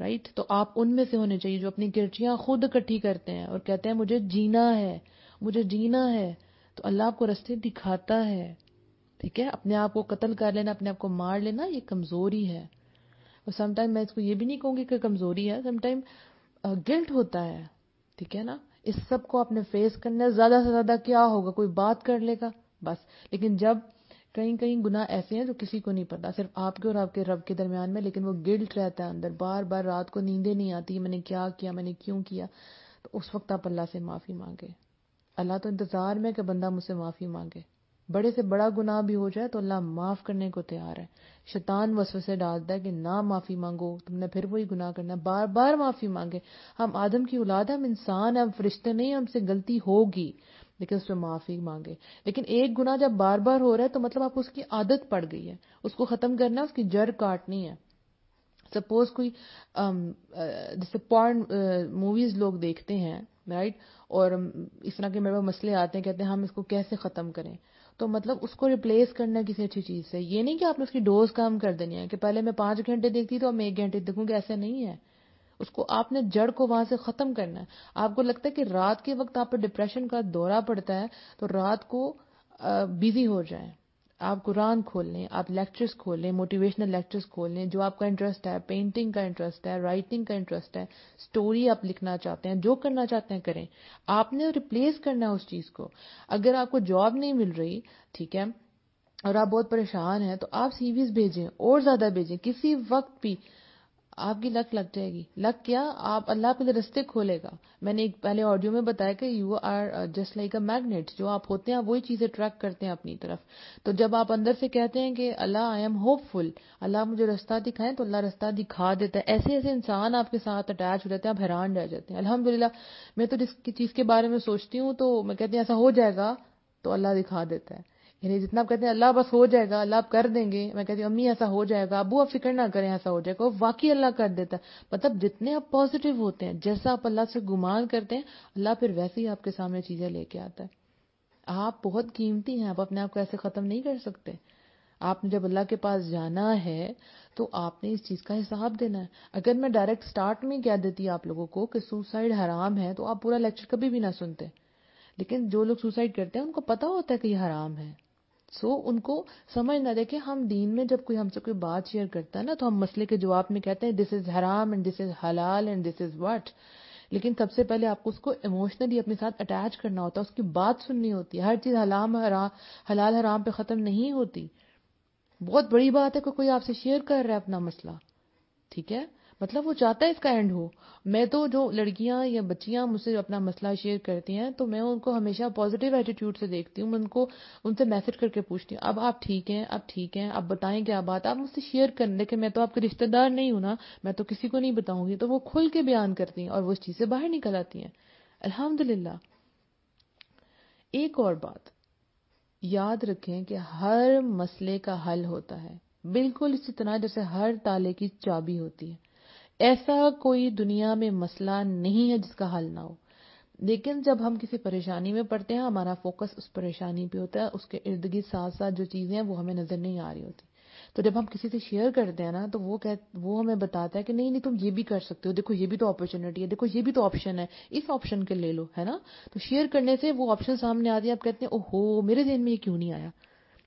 رائٹ تو آپ ان میں سے ہونے چاہیے جو اپنی کرچیاں خود اکٹھی کرتے ہیں اور کہتے ہیں مجھے جینا ہے مجھے جینا ہے تو اللہ آپ کو رستے دکھاتا ہے ٹھیک ہے اپنے آپ کو قتل کر لینا اپنے آپ کو مار لینا یہ کمزوری ہے اور سمٹائم میں اس کو یہ بھی نہیں کہوں گی کہ کمزوری ہے سمٹائم گلٹ ہوتا ہے ٹھیک ہے نا اس سب کو آپ نے فیس کرنا ہے زیادہ سے زیادہ کیا ہوگا کوئی بات کر لے گا بس لیکن جب کہیں کہیں گناہ ایسے ہیں جو کسی کو نہیں پتا صرف آپ کے اور آپ کے رب کے درمیان میں لیکن وہ گلٹ رہتا ہے اندر بار بار رات کو نیندیں نہیں آتی میں نے کیا کیا میں نے کیوں کیا تو اس وقت آپ اللہ سے معافی مانگے اللہ تو انتظار میں کہ بندہ مجھ سے معافی مانگے بڑے سے بڑا گناہ بھی ہو جائے تو اللہ معاف کرنے کو تیار ہے شیطان وسوسے ڈالتا ہے کہ نہ معافی مانگو تم نے پھر وہی گناہ کرنا بار بار معافی مانگے ہم آدم کی اولاد ہم انسان ہیں ہم فرشتے نہیں ہم سے غلطی ہوگی لیکن اس پہ معافی مانگے لیکن ایک گناہ جب بار بار ہو رہا ہے تو مطلب آپ اس کی عادت پڑ گئی ہے اس کو ختم کرنا اس کی جڑ کاٹنی ہے سپوز کوئی جیسے پورن موویز لوگ دیکھتے ہیں رائٹ اور اس طرح کے میرے مسئلے آتے ہیں کہتے ہیں ہم اس کو کیسے ختم کریں تو مطلب اس کو ریپلیس کرنا کسی اچھی چیز سے یہ نہیں کہ آپ نے اس کی ڈوز کام کر دینی ہے کہ پہلے میں پانچ گھنٹے دیکھتی تو میں ایک گھنٹے دیکھوں گی ایسا نہیں ہے اس کو آپ نے جڑ کو وہاں سے ختم کرنا ہے آپ کو لگتا ہے کہ رات کے وقت آپ پر ڈپریشن کا دورہ پڑتا ہے تو رات کو بزی ہو جائیں آپ قرآن کھول لیں آپ لیکچرز کھول لیں موٹیویشنل لیکچرز کھول لیں جو آپ کا انٹرسٹ ہے پینٹنگ کا انٹرسٹ ہے رائٹنگ کا انٹرسٹ ہے سٹوری آپ لکھنا چاہتے ہیں جو کرنا چاہتے ہیں کریں آپ نے ریپلیس کرنا ہے اس چیز کو اگر آپ کو جاب نہیں مل رہی ٹھیک ہے اور آپ بہت پریشان ہیں تو آپ سی ویز بھیجیں اور زیادہ بھیجیں کسی وقت بھی آپ کی لک لگ جائے گی لک کیا آپ اللہ کے رستے کھولے گا میں نے ایک پہلے آڈیو میں بتایا کہ you are just like a magnet جو آپ ہوتے ہیں وہی چیزیں اٹریکٹ کرتے ہیں اپنی طرف تو جب آپ اندر سے کہتے ہیں کہ اللہ آئی ایم ہوپ فل اللہ مجھے رستہ دکھائیں تو اللہ رستہ دکھا دیتا ہے ایسے ایسے انسان آپ کے ساتھ اٹیچ ہو جاتے ہیں آپ حیران رہ جاتے ہیں الحمد میں تو جس چیز کے بارے میں سوچتی ہوں تو میں کہتی ایسا ہو جائے گا تو اللہ دکھا دیتا ہے یعنی جتنا آپ کہتے ہیں اللہ بس ہو جائے گا اللہ آپ کر دیں گے میں کہتی ہوں امی ایسا ہو جائے گا ابو آپ فکر نہ کریں ایسا ہو جائے گا وہ واقعی اللہ کر دیتا ہے مطلب جتنے آپ پازیٹیو ہوتے ہیں جیسا آپ اللہ سے گمان کرتے ہیں اللہ پھر ویسے ہی آپ کے سامنے چیزیں لے کے آتا ہے آپ بہت قیمتی ہیں آپ اپنے آپ کو ایسے ختم نہیں کر سکتے آپ نے جب اللہ کے پاس جانا ہے تو آپ نے اس چیز کا حساب دینا ہے اگر میں ڈائریکٹ سٹارٹ میں کیا دیتی آپ لوگوں کو کہ سوسائڈ حرام ہے تو آپ پورا لیکچر کبھی بھی نہ سنتے لیکن جو لوگ سوسائڈ کرتے ہیں ان کو پتا ہوتا ہے کہ یہ حرام ہے سو so, ان کو سمجھ نہ دیکھے ہم دین میں جب کوئی ہم سے کوئی بات شیئر کرتا ہے نا تو ہم مسئلے کے جواب میں کہتے ہیں دس از حرام اینڈ دس از حلال اینڈ دس از وٹ لیکن سب سے پہلے آپ کو اس کو ایموشنلی اپنے ساتھ اٹیچ کرنا ہوتا ہے اس کی بات سننی ہوتی ہے ہر چیز حلام حرام حلال حرام پہ ختم نہیں ہوتی بہت بڑی بات ہے کہ کوئی آپ سے شیئر کر رہا ہے اپنا مسئلہ ٹھیک ہے مطلب وہ چاہتا ہے اس کا اینڈ ہو میں تو جو لڑکیاں یا بچیاں مجھ سے اپنا مسئلہ شیئر کرتی ہیں تو میں ان کو ہمیشہ پوزیٹیو ایٹیٹیوڈ سے دیکھتی ہوں ان کو ان سے میسج کر کے پوچھتی ہوں اب آپ ٹھیک ہیں اب ٹھیک ہیں اب بتائیں کیا بات آپ مجھ سے شیئر کریں لیکن میں تو آپ کے رشتہ دار نہیں ہوں نا میں تو کسی کو نہیں بتاؤں گی تو وہ کھل کے بیان کرتی ہیں اور وہ اس چیز سے باہر نکل آتی ہیں الحمد ایک اور بات یاد رکھیں کہ ہر مسئلے کا حل ہوتا ہے بالکل اسی طرح جیسے ہر تالے کی چابی ہوتی ہے ایسا کوئی دنیا میں مسئلہ نہیں ہے جس کا حل نہ ہو لیکن جب ہم کسی پریشانی میں پڑھتے ہیں ہمارا فوکس اس پریشانی پہ ہوتا ہے اس کے ارد گرد ساتھ ساتھ جو چیزیں ہیں وہ ہمیں نظر نہیں آ رہی ہوتی تو جب ہم کسی سے شیئر کرتے ہیں نا تو وہ ہمیں بتاتا ہے کہ نہیں نہیں تم یہ بھی کر سکتے ہو دیکھو یہ بھی تو اپرچونیٹی ہے دیکھو یہ بھی تو آپشن ہے اس آپشن کے لے لو ہے نا تو شیئر کرنے سے وہ آپشن سامنے آ ہے آپ کہتے ہیں او ہو میرے ذہن میں یہ کیوں نہیں آیا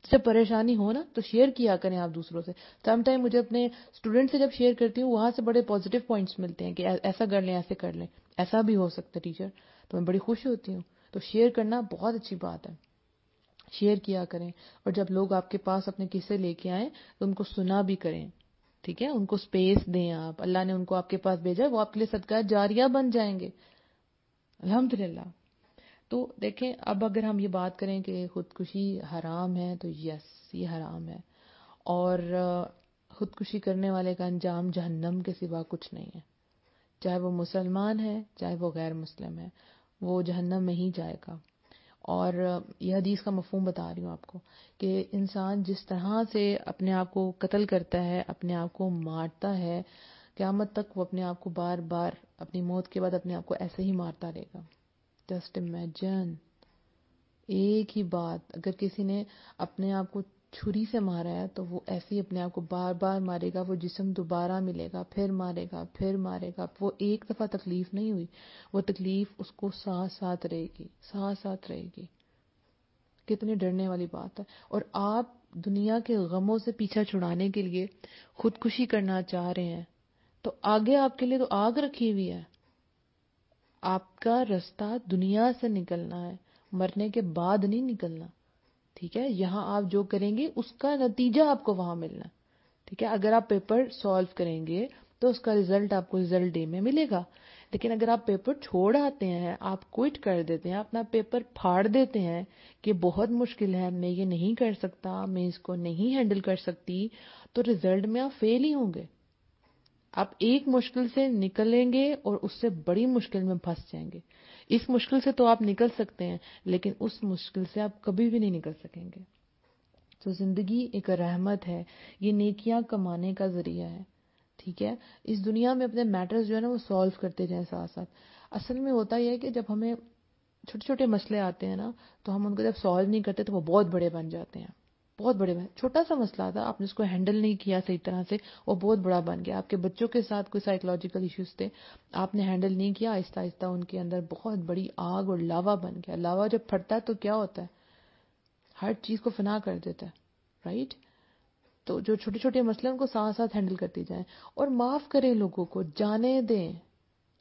جب پریشانی ہو نا تو شیئر کیا کریں آپ دوسروں سے سم ٹائم مجھے اپنے اسٹوڈنٹ سے جب شیئر کرتی ہوں وہاں سے بڑے پازیٹو پوائنٹس ملتے ہیں کہ ایسا کر لیں ایسے کر لیں ایسا بھی ہو سکتا ہے ٹیچر تو میں بڑی خوش ہوتی ہوں تو شیئر کرنا بہت اچھی بات ہے شیئر کیا کریں اور جب لوگ آپ کے پاس اپنے قصے لے کے آئیں تو ان کو سنا بھی کریں ٹھیک ہے ان کو اسپیس دیں آپ اللہ نے ان کو آپ کے پاس بھیجا وہ آپ کے لیے صدقہ جاریہ بن جائیں گے الحمد للہ تو دیکھیں اب اگر ہم یہ بات کریں کہ خودکشی حرام ہے تو یس یہ حرام ہے اور خودکشی کرنے والے کا انجام جہنم کے سوا کچھ نہیں ہے چاہے وہ مسلمان ہے چاہے وہ غیر مسلم ہے وہ جہنم میں ہی جائے گا اور یہ حدیث کا مفہوم بتا رہی ہوں آپ کو کہ انسان جس طرح سے اپنے آپ کو قتل کرتا ہے اپنے آپ کو مارتا ہے قیامت تک وہ اپنے آپ کو بار بار اپنی موت کے بعد اپنے آپ کو ایسے ہی مارتا رہے گا جسٹ امیجن ایک ہی بات اگر کسی نے اپنے آپ کو چھری سے مارا ہے تو وہ ایسی اپنے آپ کو بار بار مارے گا وہ جسم دوبارہ ملے گا پھر مارے گا پھر مارے گا وہ ایک دفعہ تکلیف نہیں ہوئی وہ تکلیف اس کو ساتھ ساتھ رہے گی ساتھ ساتھ رہے گی کتنی ڈرنے والی بات ہے اور آپ دنیا کے غموں سے پیچھا چھڑانے کے لیے خودکشی کرنا چاہ رہے ہیں تو آگے آپ کے لیے تو آگ رکھی ہوئی ہے آپ کا رستہ دنیا سے نکلنا ہے مرنے کے بعد نہیں نکلنا ٹھیک ہے یہاں آپ جو کریں گے اس کا نتیجہ آپ کو وہاں ملنا ٹھیک ہے اگر آپ پیپر سالو کریں گے تو اس کا ریزلٹ آپ کو ریزلٹ ڈے میں ملے گا لیکن اگر آپ پیپر چھوڑ آتے ہیں آپ کوئٹ کر دیتے ہیں اپنا پیپر پھاڑ دیتے ہیں کہ بہت مشکل ہے میں یہ نہیں کر سکتا میں اس کو نہیں ہینڈل کر سکتی تو ریزلٹ میں آپ فیل ہی ہوں گے آپ ایک مشکل سے نکلیں گے اور اس سے بڑی مشکل میں پھنس جائیں گے اس مشکل سے تو آپ نکل سکتے ہیں لیکن اس مشکل سے آپ کبھی بھی نہیں نکل سکیں گے تو زندگی ایک رحمت ہے یہ نیکیاں کمانے کا ذریعہ ہے ٹھیک ہے اس دنیا میں اپنے میٹرز جو ہے نا وہ سالو کرتے جائیں ساتھ ساتھ اصل میں ہوتا یہ ہے کہ جب ہمیں چھوٹے چھوٹے مسئلے آتے ہیں نا تو ہم ان کو جب سالو نہیں کرتے تو وہ بہت بڑے بن جاتے ہیں بہت بڑے چھوٹا سا مسئلہ تھا آپ نے اس کو ہینڈل نہیں کیا صحیح طرح سے وہ بہت بڑا بن گیا آپ کے بچوں کے ساتھ کوئی تھے آپ نے ہینڈل نہیں کیا آہستہ آہستہ ان کے اندر بہت بڑی آگ اور لاوا بن گیا لاوا جب پھٹتا ہے تو کیا ہوتا ہے ہر چیز کو فنا کر دیتا ہے رائٹ تو جو چھوٹے چھوٹے مسئلے ان کو ساتھ ساتھ ہینڈل کر دی جائیں اور معاف کریں لوگوں کو جانے دیں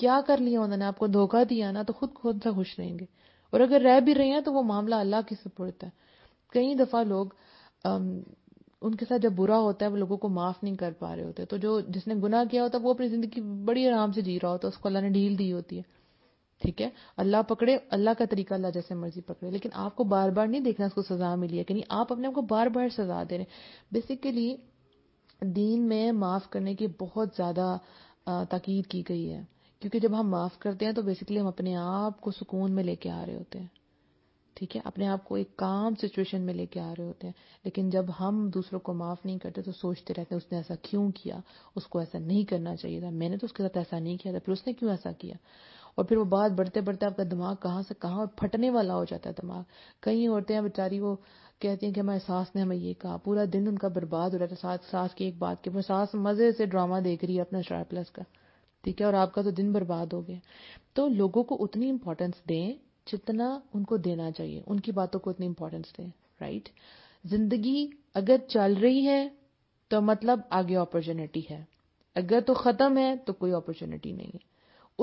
کیا کر لیا انہوں نے آپ کو دھوکا دیا نا تو خود خود سے خوش رہیں گے اور اگر رہ بھی رہے ہیں تو وہ معاملہ اللہ کی سپرد ہے کئی دفعہ لوگ ان کے ساتھ جب برا ہوتا ہے وہ لوگوں کو معاف نہیں کر پا رہے ہوتے تو جو جس نے گناہ کیا ہوتا ہے وہ اپنی زندگی بڑی آرام سے جی رہا ہوتا ہے اس کو اللہ نے ڈھیل دی ہوتی ہے ٹھیک ہے اللہ پکڑے اللہ کا طریقہ اللہ جیسے مرضی پکڑے لیکن آپ کو بار بار نہیں دیکھنا اس کو سزا ملی ہے نہیں یعنی آپ اپنے آپ کو بار بار سزا دے رہے بیسیکلی دین میں معاف کرنے کی بہت زیادہ تاکید کی گئی ہے کیونکہ جب ہم معاف کرتے ہیں تو بیسکلی ہم اپنے آپ کو سکون میں لے کے آ رہے ہوتے ہیں ٹھیک ہے اپنے آپ کو ایک کام سچویشن میں لے کے آ رہے ہوتے ہیں لیکن جب ہم دوسروں کو معاف نہیں کرتے تو سوچتے رہتے اس نے ایسا کیوں کیا اس کو ایسا نہیں کرنا چاہیے تھا میں نے تو اس کے ساتھ ایسا نہیں کیا تھا پھر اس نے کیوں ایسا کیا اور پھر وہ بات بڑھتے بڑھتے آپ کا دماغ کہاں سے کہاں اور پھٹنے والا ہو جاتا ہے دماغ عورتیں ہیں بیچاری وہ کہتی ہیں کہ ہمارے ساس نے ہمیں یہ کہا پورا دن ان کا برباد ہو رہا تھا ساس کی ایک بات کی ساس مزے سے ڈرامہ دیکھ رہی ہے اپنا شار پلس کا ٹھیک ہے اور آپ کا تو دن برباد ہو گیا تو لوگوں کو اتنی امپورٹنس دیں جتنا ان کو دینا چاہیے ان کی باتوں کو اتنی امپورٹینس دیں رائٹ زندگی اگر چل رہی ہے تو مطلب آگے اپورچونیٹی ہے اگر تو ختم ہے تو کوئی اپارچونیٹی نہیں ہے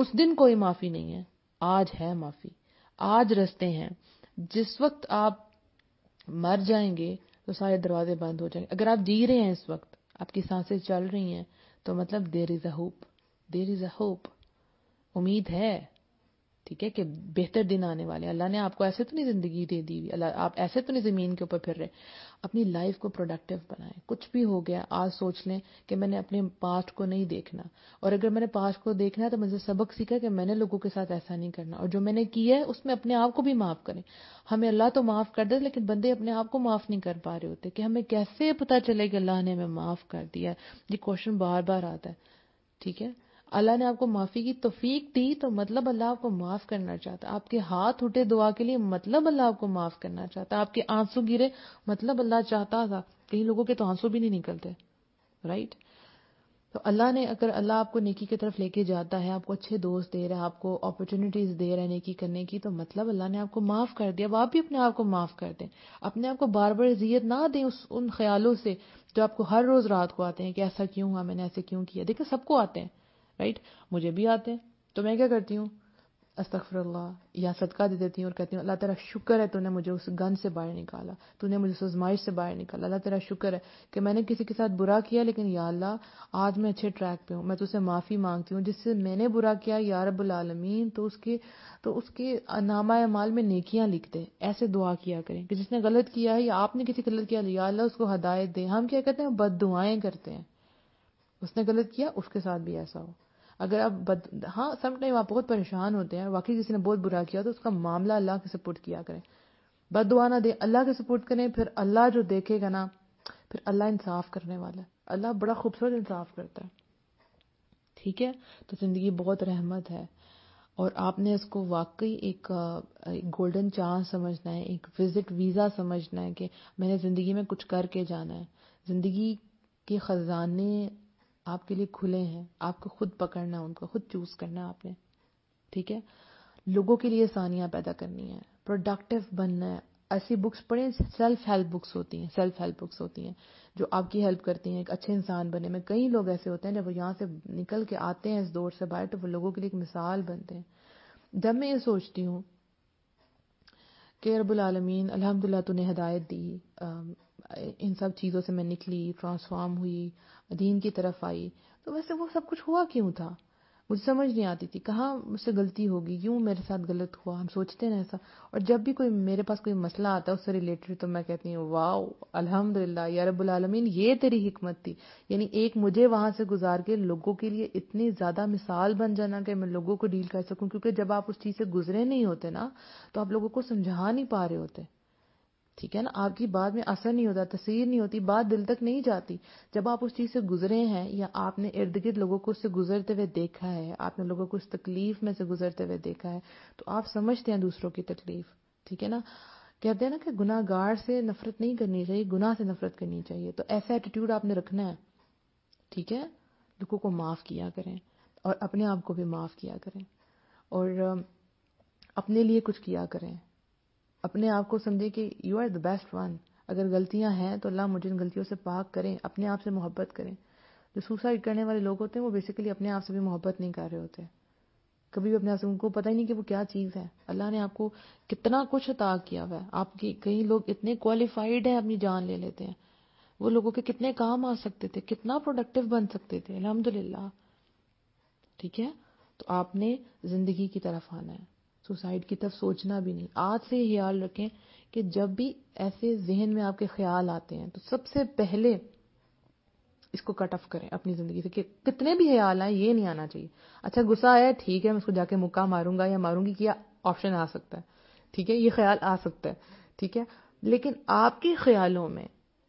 اس دن کوئی معافی نہیں ہے آج ہے معافی آج رستے ہیں جس وقت آپ مر جائیں گے تو سارے دروازے بند ہو جائیں گے اگر آپ جی رہے ہیں اس وقت آپ کی سانسیں چل رہی ہیں تو مطلب دیر از اے ہوپ دیر از اے ہوپ امید ہے ٹھیک ہے کہ بہتر دن آنے والے اللہ نے آپ کو ایسے تو نہیں زندگی دے دی اللہ آپ ایسے تو نہیں زمین کے اوپر پھر رہے اپنی لائف کو پروڈکٹیو بنائیں کچھ بھی ہو گیا آج سوچ لیں کہ میں نے اپنے پاسٹ کو نہیں دیکھنا اور اگر میں نے پاسٹ کو دیکھنا ہے تو مجھے سبق سیکھا کہ میں نے لوگوں کے ساتھ ایسا نہیں کرنا اور جو میں نے کیا ہے اس میں اپنے آپ کو بھی معاف کریں ہمیں اللہ تو معاف کر دے لیکن بندے اپنے آپ کو معاف نہیں کر پا رہے ہوتے کہ ہمیں کیسے پتا چلے کہ اللہ نے ہمیں معاف کر دیا یہ کوشچن بار بار آتا ہے ٹھیک ہے اللہ نے آپ کو معافی کی توفیق دی تو مطلب اللہ آپ کو معاف کرنا چاہتا آپ کے ہاتھ اٹھے دعا کے لیے مطلب اللہ آپ کو معاف کرنا چاہتا آپ کے آنسو گرے مطلب اللہ چاہتا تھا کئی لوگوں کے تو آنسو بھی نہیں نکلتے رائٹ تو اللہ نے اگر اللہ آپ کو نیکی کی طرف لے کے جاتا ہے آپ کو اچھے دوست دے رہا ہے آپ کو اپرچونیٹیز دے رہے نیکی کرنے کی تو مطلب اللہ نے آپ کو معاف کر دیا اب آپ بھی اپنے آپ کو معاف کر دیں اپنے آپ کو بار بار اذیت نہ دیں اس ان خیالوں سے جو آپ کو ہر روز رات کو آتے ہیں کہ ایسا کیوں ہوا میں نے ایسے کیوں کیا دیکھیں سب کو آتے ہیں رائٹ مجھے بھی آتے ہیں تو میں کیا کرتی ہوں استغفر اللہ یا صدقہ دے دیتی ہوں اور کہتی ہوں اللہ تیرا شکر ہے تو نے مجھے اس گن سے باہر نکالا تو نے مجھے اس ازمائش سے باہر نکالا اللہ تیرا شکر ہے کہ میں نے کسی کے ساتھ برا کیا لیکن یا اللہ آج میں اچھے ٹریک پہ ہوں میں تو اسے معافی مانگتی ہوں جس سے میں نے برا کیا یا رب العالمین تو اس کے تو اس کے نامہ مال میں نیکیاں لکھتے ایسے دعا کیا کریں کہ جس نے غلط کیا ہے یا آپ نے کسی غلط کیا یا اللہ اس کو ہدایت دے ہم کیا کہتے ہیں بد دعائیں کرتے ہیں اس نے غلط کیا اس کے ساتھ بھی ایسا ہو اگر آپ بد ہاں سم ٹائم آپ بہت پریشان ہوتے ہیں واقعی کسی نے بہت برا کیا تو اس کا معاملہ اللہ کے سپورٹ کیا کریں بد دعا نہ اللہ کے سپورٹ کریں پھر اللہ جو دیکھے گا نا پھر اللہ انصاف کرنے والا ہے اللہ بڑا خوبصورت انصاف کرتا ہے ٹھیک ہے تو زندگی بہت رحمت ہے اور آپ نے اس کو واقعی ایک گولڈن چانس سمجھنا ہے ایک وزٹ ویزا سمجھنا ہے کہ میں نے زندگی میں کچھ کر کے جانا ہے زندگی کے خزانے آپ کے لیے کھلے ہیں آپ کو خود پکڑنا ان کو خود چوز کرنا ہے آپ نے ٹھیک لوگوں کے پیدا کرنی ہے ایسی بکس بکس بکس پڑھیں سیلف سیلف ہیلپ ہیلپ ہوتی ہوتی ہیں ہیں جو آپ کی ہیلپ کرتی ہیں ایک اچھے انسان بنے میں کئی لوگ ایسے ہوتے ہیں جب وہ یہاں سے نکل کے آتے ہیں اس دور سے باہر تو وہ لوگوں کے لیے ایک مثال بنتے ہیں جب میں یہ سوچتی ہوں کہ رب العالمین الحمد تو نے ہدایت دی ان سب چیزوں سے میں نکلی ٹرانسفارم ہوئی دین کی طرف آئی تو ویسے وہ سب کچھ ہوا کیوں تھا مجھے سمجھ نہیں آتی تھی کہاں مجھ سے غلطی ہوگی یوں میرے ساتھ غلط ہوا ہم سوچتے ہیں ایسا اور جب بھی کوئی میرے پاس کوئی مسئلہ آتا ہے اس سے ریلیٹڈ تو میں کہتی ہوں واؤ الحمد للہ یا رب العالمین یہ تیری حکمت تھی یعنی ایک مجھے وہاں سے گزار کے لوگوں کے لیے اتنی زیادہ مثال بن جانا کہ میں لوگوں کو ڈیل کر سکوں کیونکہ جب آپ اس چیز سے گزرے نہیں ہوتے نا تو آپ لوگوں کو سمجھا نہیں پا رہے ہوتے ٹھیک ہے نا آپ کی بات میں اثر نہیں ہوتا تصویر نہیں ہوتی بات دل تک نہیں جاتی جب آپ اس چیز سے گزرے ہیں یا آپ نے ارد گرد لوگوں کو اس سے گزرتے ہوئے دیکھا ہے آپ نے لوگوں کو اس تکلیف میں سے گزرتے ہوئے دیکھا ہے تو آپ سمجھتے ہیں دوسروں کی تکلیف ٹھیک ہے نا کہتے ہیں نا کہ گناہ گار سے نفرت نہیں کرنی چاہیے گناہ سے نفرت کرنی چاہیے تو ایسا ایٹیٹیوڈ آپ نے رکھنا ہے ٹھیک ہے لوگوں کو معاف کیا کریں اور اپنے آپ کو بھی معاف کیا کریں اور اپنے لیے کچھ کیا کریں اپنے آپ کو سمجھے کہ you are the best one اگر غلطیاں ہیں تو اللہ مجھے ان غلطیوں سے پاک کریں اپنے آپ سے محبت کریں جو سوسائڈ کرنے والے لوگ ہوتے ہیں وہ بیسیکلی اپنے آپ سے بھی محبت نہیں کر رہے ہوتے کبھی بھی اپنے آپ سے ان کو پتہ ہی نہیں کہ وہ کیا چیز ہے اللہ نے آپ کو کتنا کچھ عطا کیا ہوا ہے آپ کی کئی لوگ اتنے کوالیفائڈ ہیں اپنی جان لے لیتے ہیں وہ لوگوں کے کتنے کام آ سکتے تھے کتنا پروڈکٹیو بن سکتے تھے الحمد للہ ٹھیک ہے تو آپ نے زندگی کی طرف آنا ہے کی طرف سوچنا بھی نہیں آج سے یہ خیال رکھیں کہ جب بھی ایسے ذہن میں آپ کے خیال آتے ہیں تو سب سے پہلے اس کو کٹ آف کریں اپنی زندگی سے کہ کتنے بھی خیال آئیں یہ نہیں آنا چاہیے اچھا گسا آیا ٹھیک ہے میں اس کو جا کے مکہ ماروں گا یا ماروں گی کیا آپشن آ سکتا ہے ٹھیک ہے یہ خیال آ سکتا ہے ٹھیک ہے لیکن آپ کے خیالوں میں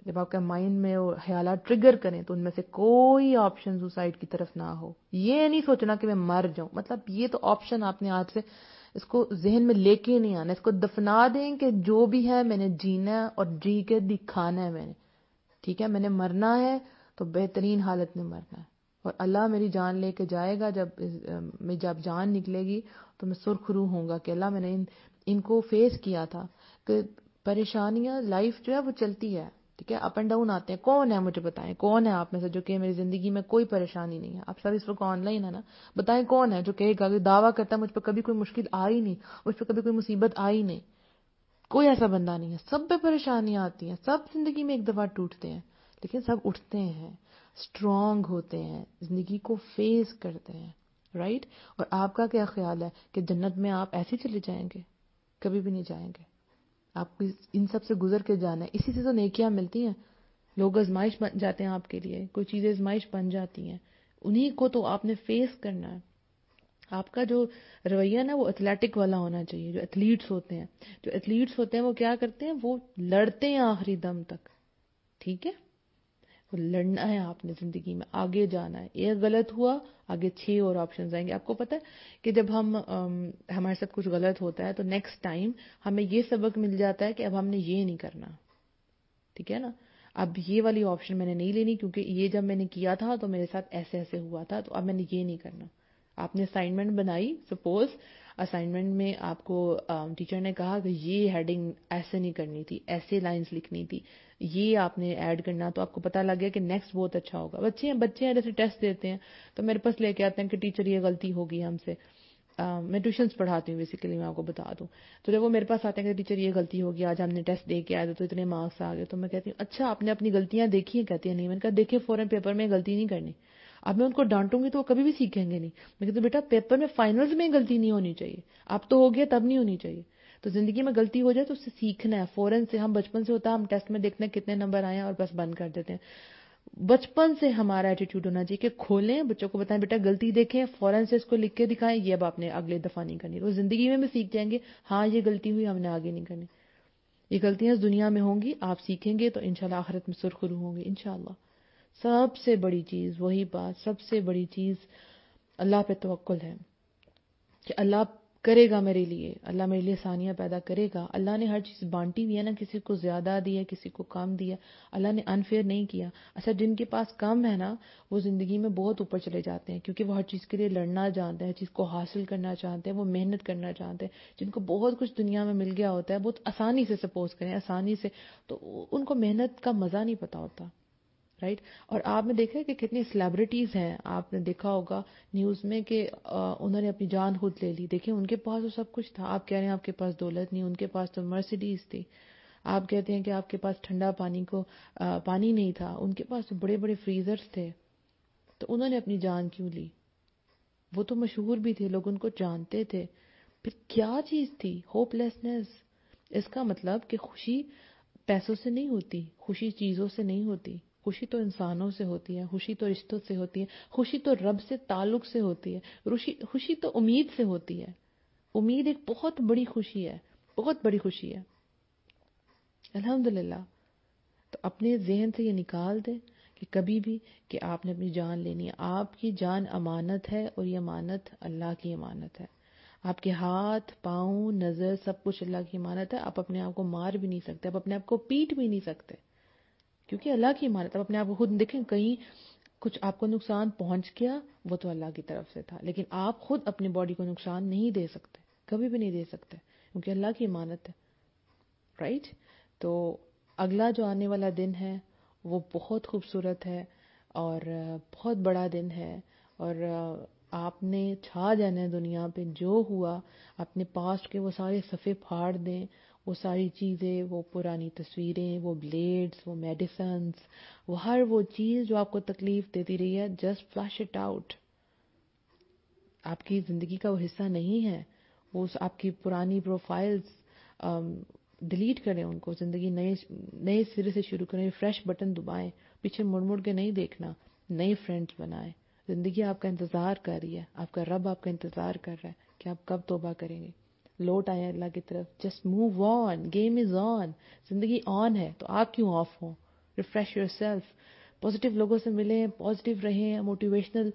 جب آپ کے مائنڈ میں خیالات ٹریگر کریں تو ان میں سے کوئی آپشن سوسائڈ کی طرف نہ ہو یہ نہیں سوچنا کہ میں مر جاؤں مطلب یہ تو آپشن آپ نے آج سے اس کو ذہن میں لے کے نہیں آنا اس کو دفنا دیں کہ جو بھی ہے میں نے جینا ہے اور جی کے دکھانا ہے میں نے ٹھیک ہے میں نے مرنا ہے تو بہترین حالت میں مرنا ہے اور اللہ میری جان لے کے جائے گا جب میں جب جان نکلے گی تو میں سرخ روح ہوں گا کہ اللہ میں نے ان کو فیس کیا تھا کہ پریشانیاں لائف جو ہے وہ چلتی ہے ٹھیک ہے اپ اینڈ ڈاؤن آتے ہیں کون ہے مجھے بتائیں کون ہے آپ میں سے جو کہ میری زندگی میں کوئی پریشانی نہیں ہے آپ سب اس وقت آن لائن ہے نا بتائیں کون ہے جو کہے گا کہ دعویٰ کرتا ہے مجھ پہ کبھی کوئی مشکل آئی نہیں مجھ پہ کبھی کوئی مصیبت آئی نہیں کوئی ایسا بندہ نہیں ہے سب پہ پریشانیاں آتی ہیں سب زندگی میں ایک دفعہ ٹوٹتے ہیں لیکن سب اٹھتے ہیں اسٹرانگ ہوتے ہیں زندگی کو فیس کرتے ہیں رائٹ right? اور آپ کا کیا خیال ہے کہ جنت میں آپ ایسے چلے جائیں گے کبھی بھی نہیں جائیں گے آپ کو ان سب سے گزر کے جانا ہے اسی سے تو نیکیاں ملتی ہیں لوگ آزمائش بن جاتے ہیں آپ کے لیے کوئی چیزیں ازمائش بن جاتی ہیں انہیں کو تو آپ نے فیس کرنا ہے آپ کا جو رویہ نا وہ ایتھلیٹک والا ہونا چاہیے جو ایتھلیٹس ہوتے ہیں جو ایتھلیٹس ہوتے ہیں وہ کیا کرتے ہیں وہ لڑتے ہیں آخری دم تک ٹھیک ہے لڑنا ہے آپ نے زندگی میں آگے جانا ہے یہ غلط ہوا آگے چھ اور آپشنز آئیں گے آپ کو پتا کہ جب ہم ہمارے ساتھ کچھ غلط ہوتا ہے تو نیکسٹ ٹائم ہمیں یہ سبق مل جاتا ہے کہ اب ہم نے یہ نہیں کرنا ٹھیک ہے نا اب یہ والی آپشن میں نے نہیں لینی کیونکہ یہ جب میں نے کیا تھا تو میرے ساتھ ایسے ایسے ہوا تھا تو اب میں نے یہ نہیں کرنا آپ نے اسائنمنٹ بنائی سپوز اسائنمنٹ میں آپ کو ٹیچر نے کہا کہ یہ ہیڈنگ ایسے نہیں کرنی تھی ایسے لائنز لکھنی تھی یہ آپ نے ایڈ کرنا تو آپ کو پتا گیا کہ نیکسٹ بہت اچھا ہوگا بچے ہیں بچے ہیں جیسے ٹیسٹ دیتے ہیں تو میرے پاس لے کے آتے ہیں کہ ٹیچر یہ غلطی ہوگی ہم سے میں ٹیوشنس پڑھاتی ہوں بیسیکلی میں آپ کو بتا دوں تو جب وہ میرے پاس آتے ہیں کہ ٹیچر یہ غلطی ہوگی آج ہم نے ٹیسٹ دے کے آئے تو اتنے مارکس آ گئے تو میں کہتی ہوں اچھا آپ نے اپنی غلطیاں دیکھی ہیں کہتی ہیں نہیں میں نے کہا دیکھیں فوراً پیپر میں غلطی نہیں کرنی اب میں ان کو ڈانٹوں گی تو وہ کبھی بھی سیکھیں گے نہیں میں ہوں بیٹا پیپر میں فائنلز میں غلطی نہیں ہونی چاہیے اب تو ہو گیا تب نہیں ہونی چاہیے تو زندگی میں غلطی ہو جائے تو اسے سیکھنا ہے فورن سے ہم بچپن سے ہوتا ہے ہم ٹیسٹ میں دیکھتے ہیں کتنے نمبر آئے ہیں اور بس بند کر دیتے ہیں بچپن سے ہمارا ایٹیٹیوڈ ہونا چاہیے کہ کھولیں بچوں کو بتائیں بیٹا غلطی دیکھیں فوراً سے اس کو لکھ کے دکھائیں یہ اب آپ نے اگلے دفعہ نہیں کرنی وہ زندگی میں بھی سیکھ جائیں گے ہاں یہ غلطی ہوئی ہم نے آگے نہیں کرنی یہ غلطیاں اس دنیا میں ہوں گی آپ سیکھیں گے تو انشاءاللہ آخرت میں سرخرو ہوں گے انشاءاللہ اللہ سب سے بڑی چیز وہی بات سب سے بڑی چیز اللہ پہ توقل ہے کہ اللہ کرے گا میرے لیے اللہ میرے لیے ثانیہ پیدا کرے گا اللہ نے ہر چیز بانٹی ہوئی ہے نا کسی کو زیادہ دیا کسی کو کم دیا اللہ نے انفیئر نہیں کیا اچھا جن کے پاس کم ہے نا وہ زندگی میں بہت اوپر چلے جاتے ہیں کیونکہ وہ ہر چیز کے لیے لڑنا جانتے ہیں ہر چیز کو حاصل کرنا چاہتے ہیں وہ محنت کرنا چاہتے ہیں جن کو بہت کچھ دنیا میں مل گیا ہوتا ہے بہت آسانی سے سپوز کریں آسانی سے تو ان کو محنت کا مزہ نہیں پتہ ہوتا رائٹ اور آپ نے دیکھا کہ کتنی سیلیبریٹیز ہیں آپ نے دیکھا ہوگا نیوز میں کہ انہوں نے اپنی جان خود لے لی دیکھیں ان کے پاس تو سب کچھ تھا آپ کہہ رہے ہیں آپ کے پاس دولت نہیں ان کے پاس تو مرسیڈیز تھی آپ کہتے ہیں کہ آپ کے پاس ٹھنڈا پانی کو پانی نہیں تھا ان کے پاس تو بڑے بڑے فریزرز تھے تو انہوں نے اپنی جان کیوں لی وہ تو مشہور بھی تھے لوگ ان کو جانتے تھے پھر کیا چیز تھی ہوپ لیسنیس اس کا مطلب کہ خوشی پیسوں سے نہیں ہوتی خوشی چیزوں سے نہیں ہوتی خوشی تو انسانوں سے ہوتی ہے خوشی تو رشتوں سے ہوتی ہے خوشی تو رب سے تعلق سے ہوتی ہے خوشی تو امید سے ہوتی ہے امید ایک بہت بڑی خوشی ہے بہت بڑی خوشی ہے الحمد تو اپنے ذہن سے یہ نکال دیں کہ کبھی بھی کہ آپ نے اپنی جان لینی ہے آپ کی جان امانت ہے اور یہ امانت اللہ کی امانت ہے آپ کے ہاتھ پاؤں نظر سب کچھ اللہ کی امانت ہے آپ اپنے آپ کو مار بھی نہیں سکتے آپ اپنے آپ کو پیٹ بھی نہیں سکتے کیونکہ اللہ کی عمارت دیکھیں کہیں کچھ آپ کو نقصان پہنچ گیا وہ تو اللہ کی طرف سے تھا لیکن آپ خود اپنی باڈی کو نقصان نہیں دے سکتے کبھی بھی نہیں دے سکتے کیونکہ اللہ کی امانت ہے رائٹ تو اگلا جو آنے والا دن ہے وہ بہت خوبصورت ہے اور بہت بڑا دن ہے اور آپ نے چھا جانا ہے دنیا پہ جو ہوا اپنے پاسٹ کے وہ سارے صفحے پھاڑ دیں وہ ساری چیزیں وہ پرانی تصویریں وہ بلیڈس وہ میڈیسنس وہ ہر وہ چیز جو آپ کو تکلیف دیتی رہی ہے جسٹ فلش اٹ آؤٹ آپ کی زندگی کا وہ حصہ نہیں ہے وہ آپ کی پرانی پروفائلز ڈیلیٹ کریں ان کو زندگی نئے نئے سرے سے شروع کریں فریش بٹن دبائیں پیچھے مڑ مڑ کے نہیں دیکھنا نئے فرینڈس بنائیں زندگی آپ کا انتظار کر رہی ہے آپ کا رب آپ کا انتظار کر رہا ہے کہ آپ کب توبہ کریں گے لوٹ آئے اللہ کی طرف جسٹ آن گیم از آن زندگی آن ہے تو آپ کیوں آف ہوں ریفریش یور سیلف پازیٹیو لوگوں سے ملیں پازیٹیو رہیں موٹیویشنل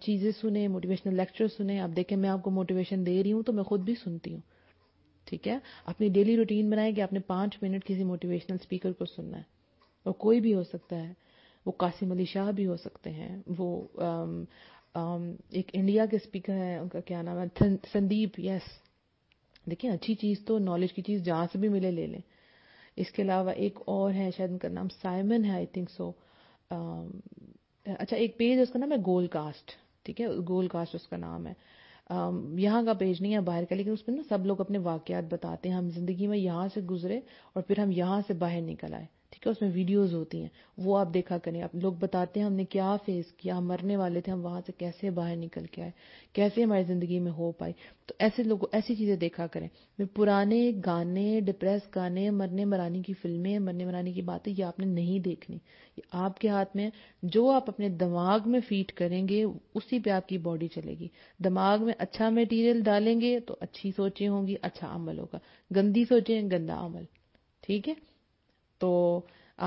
چیزیں سنیں موٹیویشنل لیکچر سنیں آپ دیکھیں میں آپ کو موٹیویشن دے رہی ہوں تو میں خود بھی سنتی ہوں ٹھیک ہے اپنی ڈیلی روٹین بنائیں کہ آپ نے پانچ منٹ کسی موٹیویشنل اسپیکر کو سننا ہے اور کوئی بھی ہو سکتا ہے وہ قاسم علی شاہ بھی ہو سکتے ہیں وہ ایک انڈیا کے اسپیکر ہیں ان کا کیا نام ہے سندیپ یس دیکھیں اچھی چیز تو نالج کی چیز جہاں سے بھی ملے لے لیں اس کے علاوہ ایک اور ہے شاید ان کا نام سائمن ہے اچھا ایک پیج ہے اس کا نام ہے گول کاسٹ ٹھیک ہے گول کاسٹ اس کا نام ہے یہاں کا پیج نہیں ہے باہر کا لیکن اس میں نا سب لوگ اپنے واقعات بتاتے ہیں ہم زندگی میں یہاں سے گزرے اور پھر ہم یہاں سے باہر نکل آئے اس میں ویڈیوز ہوتی ہیں وہ آپ دیکھا کریں آپ لوگ بتاتے ہیں ہم نے کیا فیس کیا ہم مرنے والے تھے ہم وہاں سے کیسے باہر نکل کے آئے کیسے ہماری زندگی میں ہو پائی تو ایسے لوگوں ایسی چیزیں دیکھا کریں پرانے گانے ڈپریس گانے مرنے مرانی کی فلمیں مرنے مرانی کی باتیں یہ آپ نے نہیں دیکھنی یہ آپ کے ہاتھ میں جو آپ اپنے دماغ میں فیٹ کریں گے اسی پہ آپ کی باڈی چلے گی دماغ میں اچھا میٹیریل ڈالیں گے تو اچھی سوچیں ہوں گی اچھا عمل ہوگا گندی سوچیں گندا عمل ٹھیک ہے تو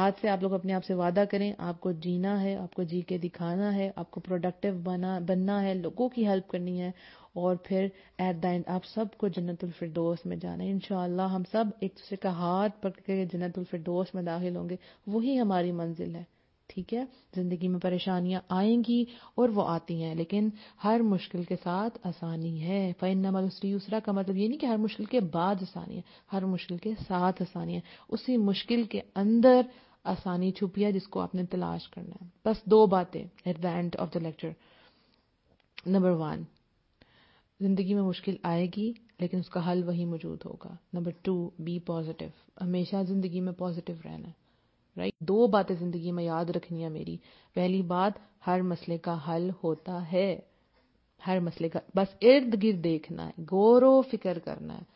آج سے آپ لوگ اپنے آپ سے وعدہ کریں آپ کو جینا ہے آپ کو جی کے دکھانا ہے آپ کو پروڈکٹیو بننا ہے لوگوں کی ہیلپ کرنی ہے اور پھر ایٹ دا اینڈ آپ سب کو جنت الفردوس میں جانا ہے انشاءاللہ ہم سب ایک دوسرے کا ہاتھ پکڑ کے جنت الفردوس میں داخل ہوں گے وہی ہماری منزل ہے ٹھیک ہے زندگی میں پریشانیاں آئیں گی اور وہ آتی ہیں لیکن ہر مشکل کے ساتھ آسانی ہے فن اسری اسرا کا مطلب یہ نہیں کہ ہر مشکل کے بعد آسانی ہے ہر مشکل کے ساتھ آسانی ہے اسی مشکل کے اندر آسانی چھپی ہے جس کو آپ نے تلاش کرنا ہے بس دو باتیں at the end of the lecture number one زندگی میں مشکل آئے گی لیکن اس کا حل وہی موجود ہوگا نمبر ٹو بی پازیٹو ہمیشہ زندگی میں پازیٹو رہنا ہے دو باتیں زندگی میں یاد رکھنی ہے میری پہلی بات ہر مسئلے کا حل ہوتا ہے ہر مسئلے کا بس ارد گرد دیکھنا ہے غور و فکر کرنا ہے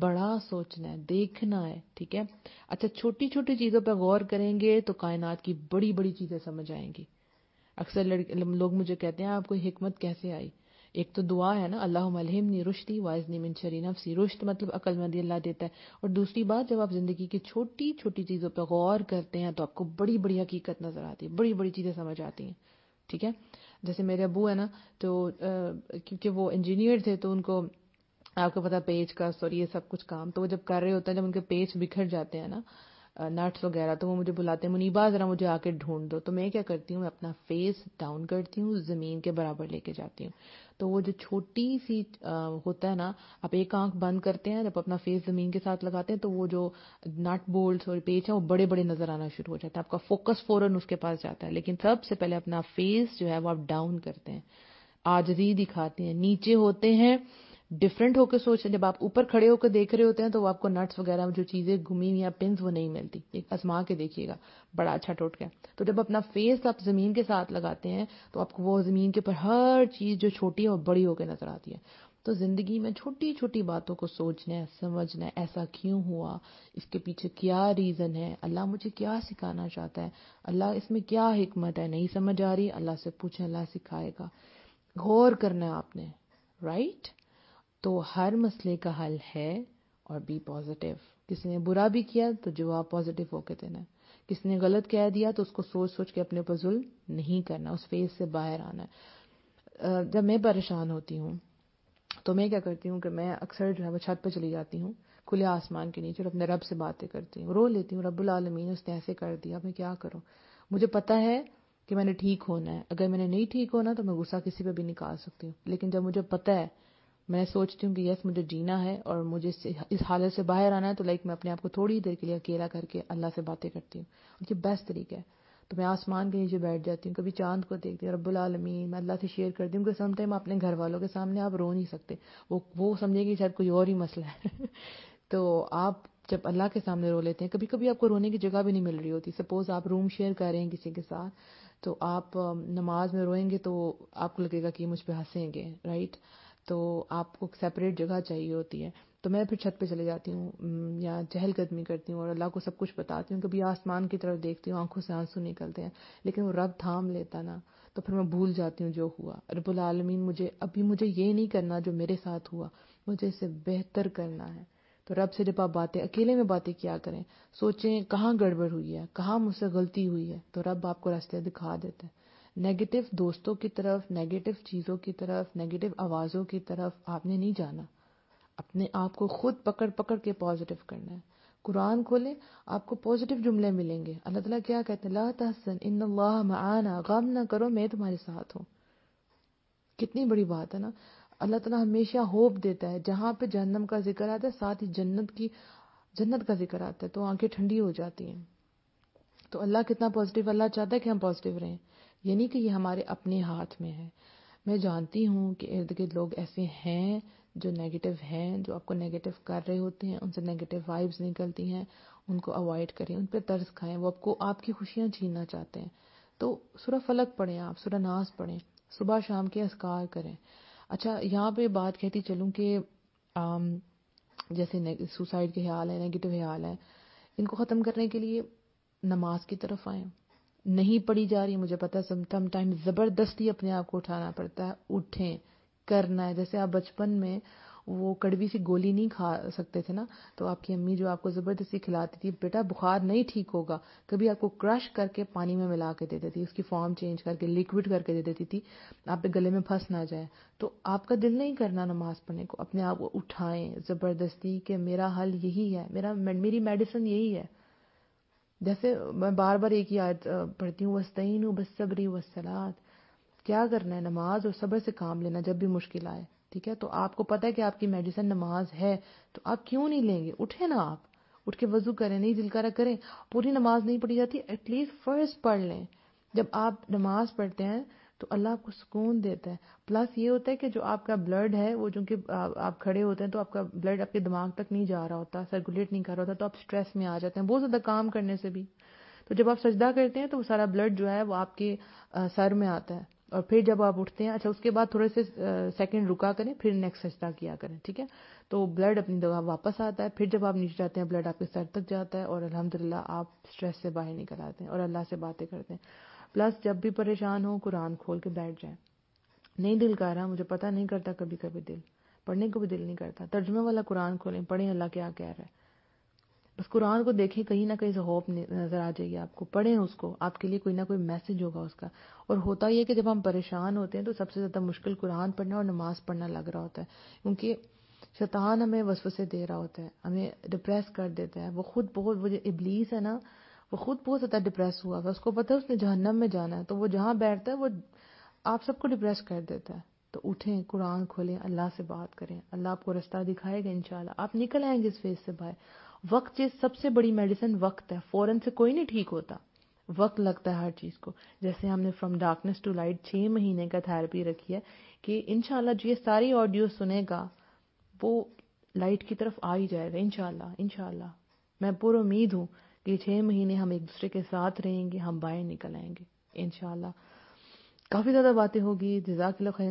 بڑا سوچنا ہے دیکھنا ہے ٹھیک ہے اچھا چھوٹی چھوٹی چیزوں پہ غور کریں گے تو کائنات کی بڑی بڑی چیزیں سمجھ آئیں گی اکثر لوگ مجھے کہتے ہیں آپ کو حکمت کیسے آئی ایک تو دعا ہے نا اللہ مطلب اللہ دیتا اکل اور دوسری بات جب آپ زندگی کی چھوٹی چھوٹی چیزوں پہ غور کرتے ہیں تو آپ کو بڑی بڑی حقیقت نظر آتی ہے بڑی بڑی چیزیں سمجھ آتی ہیں ٹھیک ہے جیسے میرے ابو ہے نا تو کیونکہ وہ انجینئر تھے تو ان کو آپ کو پتا پیج کا سوری یہ سب کچھ کام تو وہ جب کر رہے ہوتا ہے جب ان کے پیج بکھر جاتے ہیں نا نٹ وغیرہ تو وہ مجھے بلاتے ہیں منیبا ذرا مجھے آ کے ڈھونڈ دو تو میں کیا کرتی ہوں میں اپنا فیس ڈاؤن کرتی ہوں زمین کے برابر لے کے جاتی ہوں تو وہ جو چھوٹی سی ہوتا ہے نا آپ ایک آنکھ بند کرتے ہیں جب اپنا فیس زمین کے ساتھ لگاتے ہیں تو وہ جو نٹ بولٹس اور پیچ ہیں وہ بڑے بڑے نظر آنا شروع ہو جاتا ہے آپ کا فوکس فوراً اس کے پاس جاتا ہے لیکن سب سے پہلے اپنا فیس جو ہے وہ آپ ڈاؤن کرتے ہیں آجزی دکھاتے ہیں نیچے ہوتے ہیں ڈفرینٹ ہو کے سوچ جب آپ اوپر کھڑے ہو کے دیکھ رہے ہوتے ہیں تو وہ آپ کو نٹس وغیرہ جو چیزیں گمین یا پنز وہ نہیں ملتی ایک کے دیکھیے گا بڑا اچھا ٹوٹ گیا تو جب اپنا فیس آپ زمین کے ساتھ لگاتے ہیں تو آپ کو وہ زمین کے اوپر ہر چیز جو چھوٹی اور بڑی ہو کے نظر آتی ہے تو زندگی میں چھوٹی چھوٹی باتوں کو سوچنا ہے سمجھنا ہے ایسا کیوں ہوا اس کے پیچھے کیا ریزن ہے اللہ مجھے کیا سکھانا چاہتا ہے اللہ اس میں کیا حکمت ہے نہیں سمجھ آ رہی اللہ سے پوچھیں اللہ سکھائے گا غور کرنا ہے آپ نے رائٹ right? تو ہر مسئلے کا حل ہے اور بی پازیٹیو کسی نے برا بھی کیا تو جواب پازیٹیو ہو کے دینا کسی نے غلط کہہ دیا تو اس کو سوچ سوچ کے اپنے اوپر ظلم نہیں کرنا اس فیس سے باہر آنا ہے جب میں پریشان ہوتی ہوں تو میں کیا کرتی ہوں کہ میں اکثر جو ہے وہ چھت پہ چلی جاتی ہوں کھلے آسمان کے نیچے اور اپنے رب سے باتیں کرتی ہوں رو لیتی ہوں رب العالمین اس نے ایسے کر دیا میں کیا کروں مجھے پتا ہے کہ میں نے ٹھیک ہونا ہے اگر میں نے نہیں ٹھیک ہونا تو میں غصہ کسی پہ بھی نکال سکتی ہوں لیکن جب مجھے پتا ہے میں سوچتی ہوں کہ یس مجھے جینا ہے اور مجھے اس حالت سے باہر آنا ہے تو لائک میں اپنے آپ کو تھوڑی دیر کے لیے اکیلا کر کے اللہ سے باتیں کرتی ہوں اور یہ بیسٹ طریقہ ہے تو میں آسمان کے نیچے بیٹھ جاتی ہوں کبھی چاند کو دیکھتی ہوں رب العالمی میں اللہ سے شیئر کرتی ہوں کہ سم ٹائم اپنے گھر والوں کے سامنے آپ رو نہیں سکتے وہ وہ سمجھیں گے شاید کوئی اور ہی مسئلہ ہے تو آپ جب اللہ کے سامنے رو لیتے ہیں کبھی کبھی آپ کو رونے کی جگہ بھی نہیں مل رہی ہوتی سپوز آپ روم شیئر کر رہے ہیں کسی کے ساتھ تو آپ نماز میں روئیں گے تو آپ کو لگے گا کہ مجھ پہ ہنسیں گے رائٹ تو آپ کو سیپریٹ جگہ چاہیے ہوتی ہے تو میں پھر چھت پہ چلے جاتی ہوں یا چہل قدمی کرتی ہوں اور اللہ کو سب کچھ بتاتی ہوں کبھی آسمان کی طرف دیکھتی ہوں آنکھوں سے آنسو نکلتے ہیں لیکن وہ رب تھام لیتا نا تو پھر میں بھول جاتی ہوں جو ہوا رب العالمین مجھے ابھی مجھے یہ نہیں کرنا جو میرے ساتھ ہوا مجھے اسے بہتر کرنا ہے تو رب سے جب آپ باتیں اکیلے میں باتیں کیا کریں سوچیں کہاں گڑبڑ ہوئی ہے کہاں مجھ سے غلطی ہوئی ہے تو رب آپ کو راستے دکھا دیتے ہیں نگیٹو دوستوں کی طرف نیگیٹو چیزوں کی طرف نیگیٹو آوازوں کی طرف آپ نے نہیں جانا اپنے آپ کو خود پکڑ پکڑ کے پازیٹیو کرنا ہے قرآن کھولیں آپ کو پازیٹو جملے ملیں گے اللہ تعالیٰ کیا کہتے ہیں لا تحسن ان اللہ معانا غم نہ کرو میں تمہارے ساتھ ہوں کتنی بڑی بات ہے نا اللہ تعالیٰ ہمیشہ ہوپ دیتا ہے جہاں پہ جہنم کا ذکر آتا ہے ساتھ ہی جنت کی جنت کا ذکر آتا ہے تو آنکھیں ٹھنڈی ہو جاتی ہیں تو اللہ کتنا پازیٹیو اللہ چاہتا ہے کہ ہم پوزیٹیو رہیں یعنی کہ یہ ہمارے اپنے ہاتھ میں ہے میں جانتی ہوں کہ ارد گرد لوگ ایسے ہیں جو نگیٹو ہیں جو آپ کو نگیٹو کر رہے ہوتے ہیں ان سے نگیٹو وائبس نکلتی ہیں ان کو اوائڈ کریں ان پہ طرز کھائیں وہ آپ کو آپ کی خوشیاں چھیننا چاہتے ہیں تو سورہ فلک پڑھیں آپ سورہ ناز پڑھیں صبح شام کے اسکار کریں اچھا یہاں پہ بات کہتی چلوں کہ جیسے سوسائڈ کے حیال ہیں نگیٹو حیال ہیں ان کو ختم کرنے کے لیے نماز کی طرف آئیں نہیں پڑی جا رہی مجھے پتا سم ٹائم زبردستی اپنے آپ کو اٹھانا پڑتا ہے اٹھیں کرنا ہے جیسے آپ بچپن میں وہ کڑوی سی گولی نہیں کھا سکتے تھے نا تو آپ کی امی جو آپ کو زبردستی کھلاتی تھی بیٹا بخار نہیں ٹھیک ہوگا کبھی آپ کو کرش کر کے پانی میں ملا کے دے دیتی اس کی فارم چینج کر کے لیکوڈ کر کے دے دیتی تھی آپ پہ گلے میں پھنس نہ جائے تو آپ کا دل نہیں کرنا نماز پڑھنے کو اپنے آپ کو اٹھائیں زبردستی کہ میرا حل یہی ہے میرا میری میڈیسن یہی ہے جیسے میں بار بار ایک ہی یاد پڑھتی ہوں وسطین بس صبری وسلات کیا کرنا ہے نماز اور صبر سے کام لینا جب بھی مشکل آئے ٹھیک ہے تو آپ کو پتہ ہے کہ آپ کی میڈیسن نماز ہے تو آپ کیوں نہیں لیں گے اٹھے نا آپ اٹھ کے وضو کریں نہیں دل کرا کریں پوری نماز نہیں پڑھی جاتی ایٹ لیسٹ فرسٹ پڑھ لیں جب آپ نماز پڑھتے ہیں تو اللہ آپ کو سکون دیتا ہے پلس یہ ہوتا ہے کہ جو آپ کا بلڈ ہے وہ چونکہ آپ کھڑے ہوتے ہیں تو آپ کا بلڈ آپ کے دماغ تک نہیں جا رہا ہوتا سرکولیٹ نہیں کر رہا ہوتا تو آپ اسٹریس میں آ جاتے ہیں بہت زیادہ کام کرنے سے بھی تو جب آپ سجدہ کرتے ہیں تو وہ سارا بلڈ جو ہے وہ آپ کے سر میں آتا ہے اور پھر جب آپ اٹھتے ہیں اچھا اس کے بعد تھوڑے سے سیکنڈ رکا کریں پھر نیکسٹ سجدہ کیا کریں ٹھیک ہے تو بلڈ اپنی دوا واپس آتا ہے پھر جب آپ نیچے جاتے ہیں بلڈ آپ کے سر تک جاتا ہے اور الحمدللہ آپ اسٹریس سے باہر نکل آتے ہیں اور اللہ سے باتیں کرتے ہیں پلس جب بھی پریشان ہوں قرآن کھول کے بیٹھ جائیں نہیں دل کر رہا مجھے پتہ نہیں کرتا کبھی کبھی دل پڑھنے کو بھی دل نہیں کرتا ترجمہ والا قرآن کھولیں پڑھیں اللہ کیا کہہ رہا ہے بس قرآن کو دیکھیں کہیں نہ کہیں سے ہوپ نظر آ جائے گی آپ کو پڑھیں اس کو آپ کے لیے کوئی نہ کوئی میسج ہوگا اس کا اور ہوتا یہ کہ جب ہم پریشان ہوتے ہیں تو سب سے زیادہ مشکل قرآن پڑھنا اور نماز پڑھنا لگ رہا ہوتا ہے کیونکہ شیطان ہمیں وسوسے دے رہا ہوتا ہے ہمیں ڈپریس کر دیتا ہے وہ خود بہت وہ جو ابلیس ہے نا وہ خود بہت زیادہ ڈپریس ہوا اس کو پتا ہے اس نے جہنم میں جانا ہے تو وہ جہاں بیٹھتا ہے وہ آپ سب کو ڈپریس کر دیتا ہے تو اٹھیں قرآن کھولیں اللہ سے بات کریں اللہ آپ کو رستہ دکھائے گا انشاءاللہ آپ نکل آئیں گے اس فیس سے باہر وقت چیز سب سے بڑی میڈیسن وقت ہے فوراً سے کوئی نہیں ٹھیک ہوتا وقت لگتا ہے ہر چیز کو جیسے ہم نے فرام ڈارکنیس ٹو لائٹ چھ مہینے کا تھیراپی رکھی ہے کہ انشاءاللہ جو یہ ساری آڈیو سنے گا وہ لائٹ کی طرف آ ہی جائے گا انشاءاللہ انشاءاللہ میں پور امید ہوں کہ چھ مہینے ہم ایک دوسرے کے ساتھ رہیں گے ہم باہر نکل آئیں گے انشاءاللہ کافی زیادہ باتیں ہوگی جزاک اللہ خیر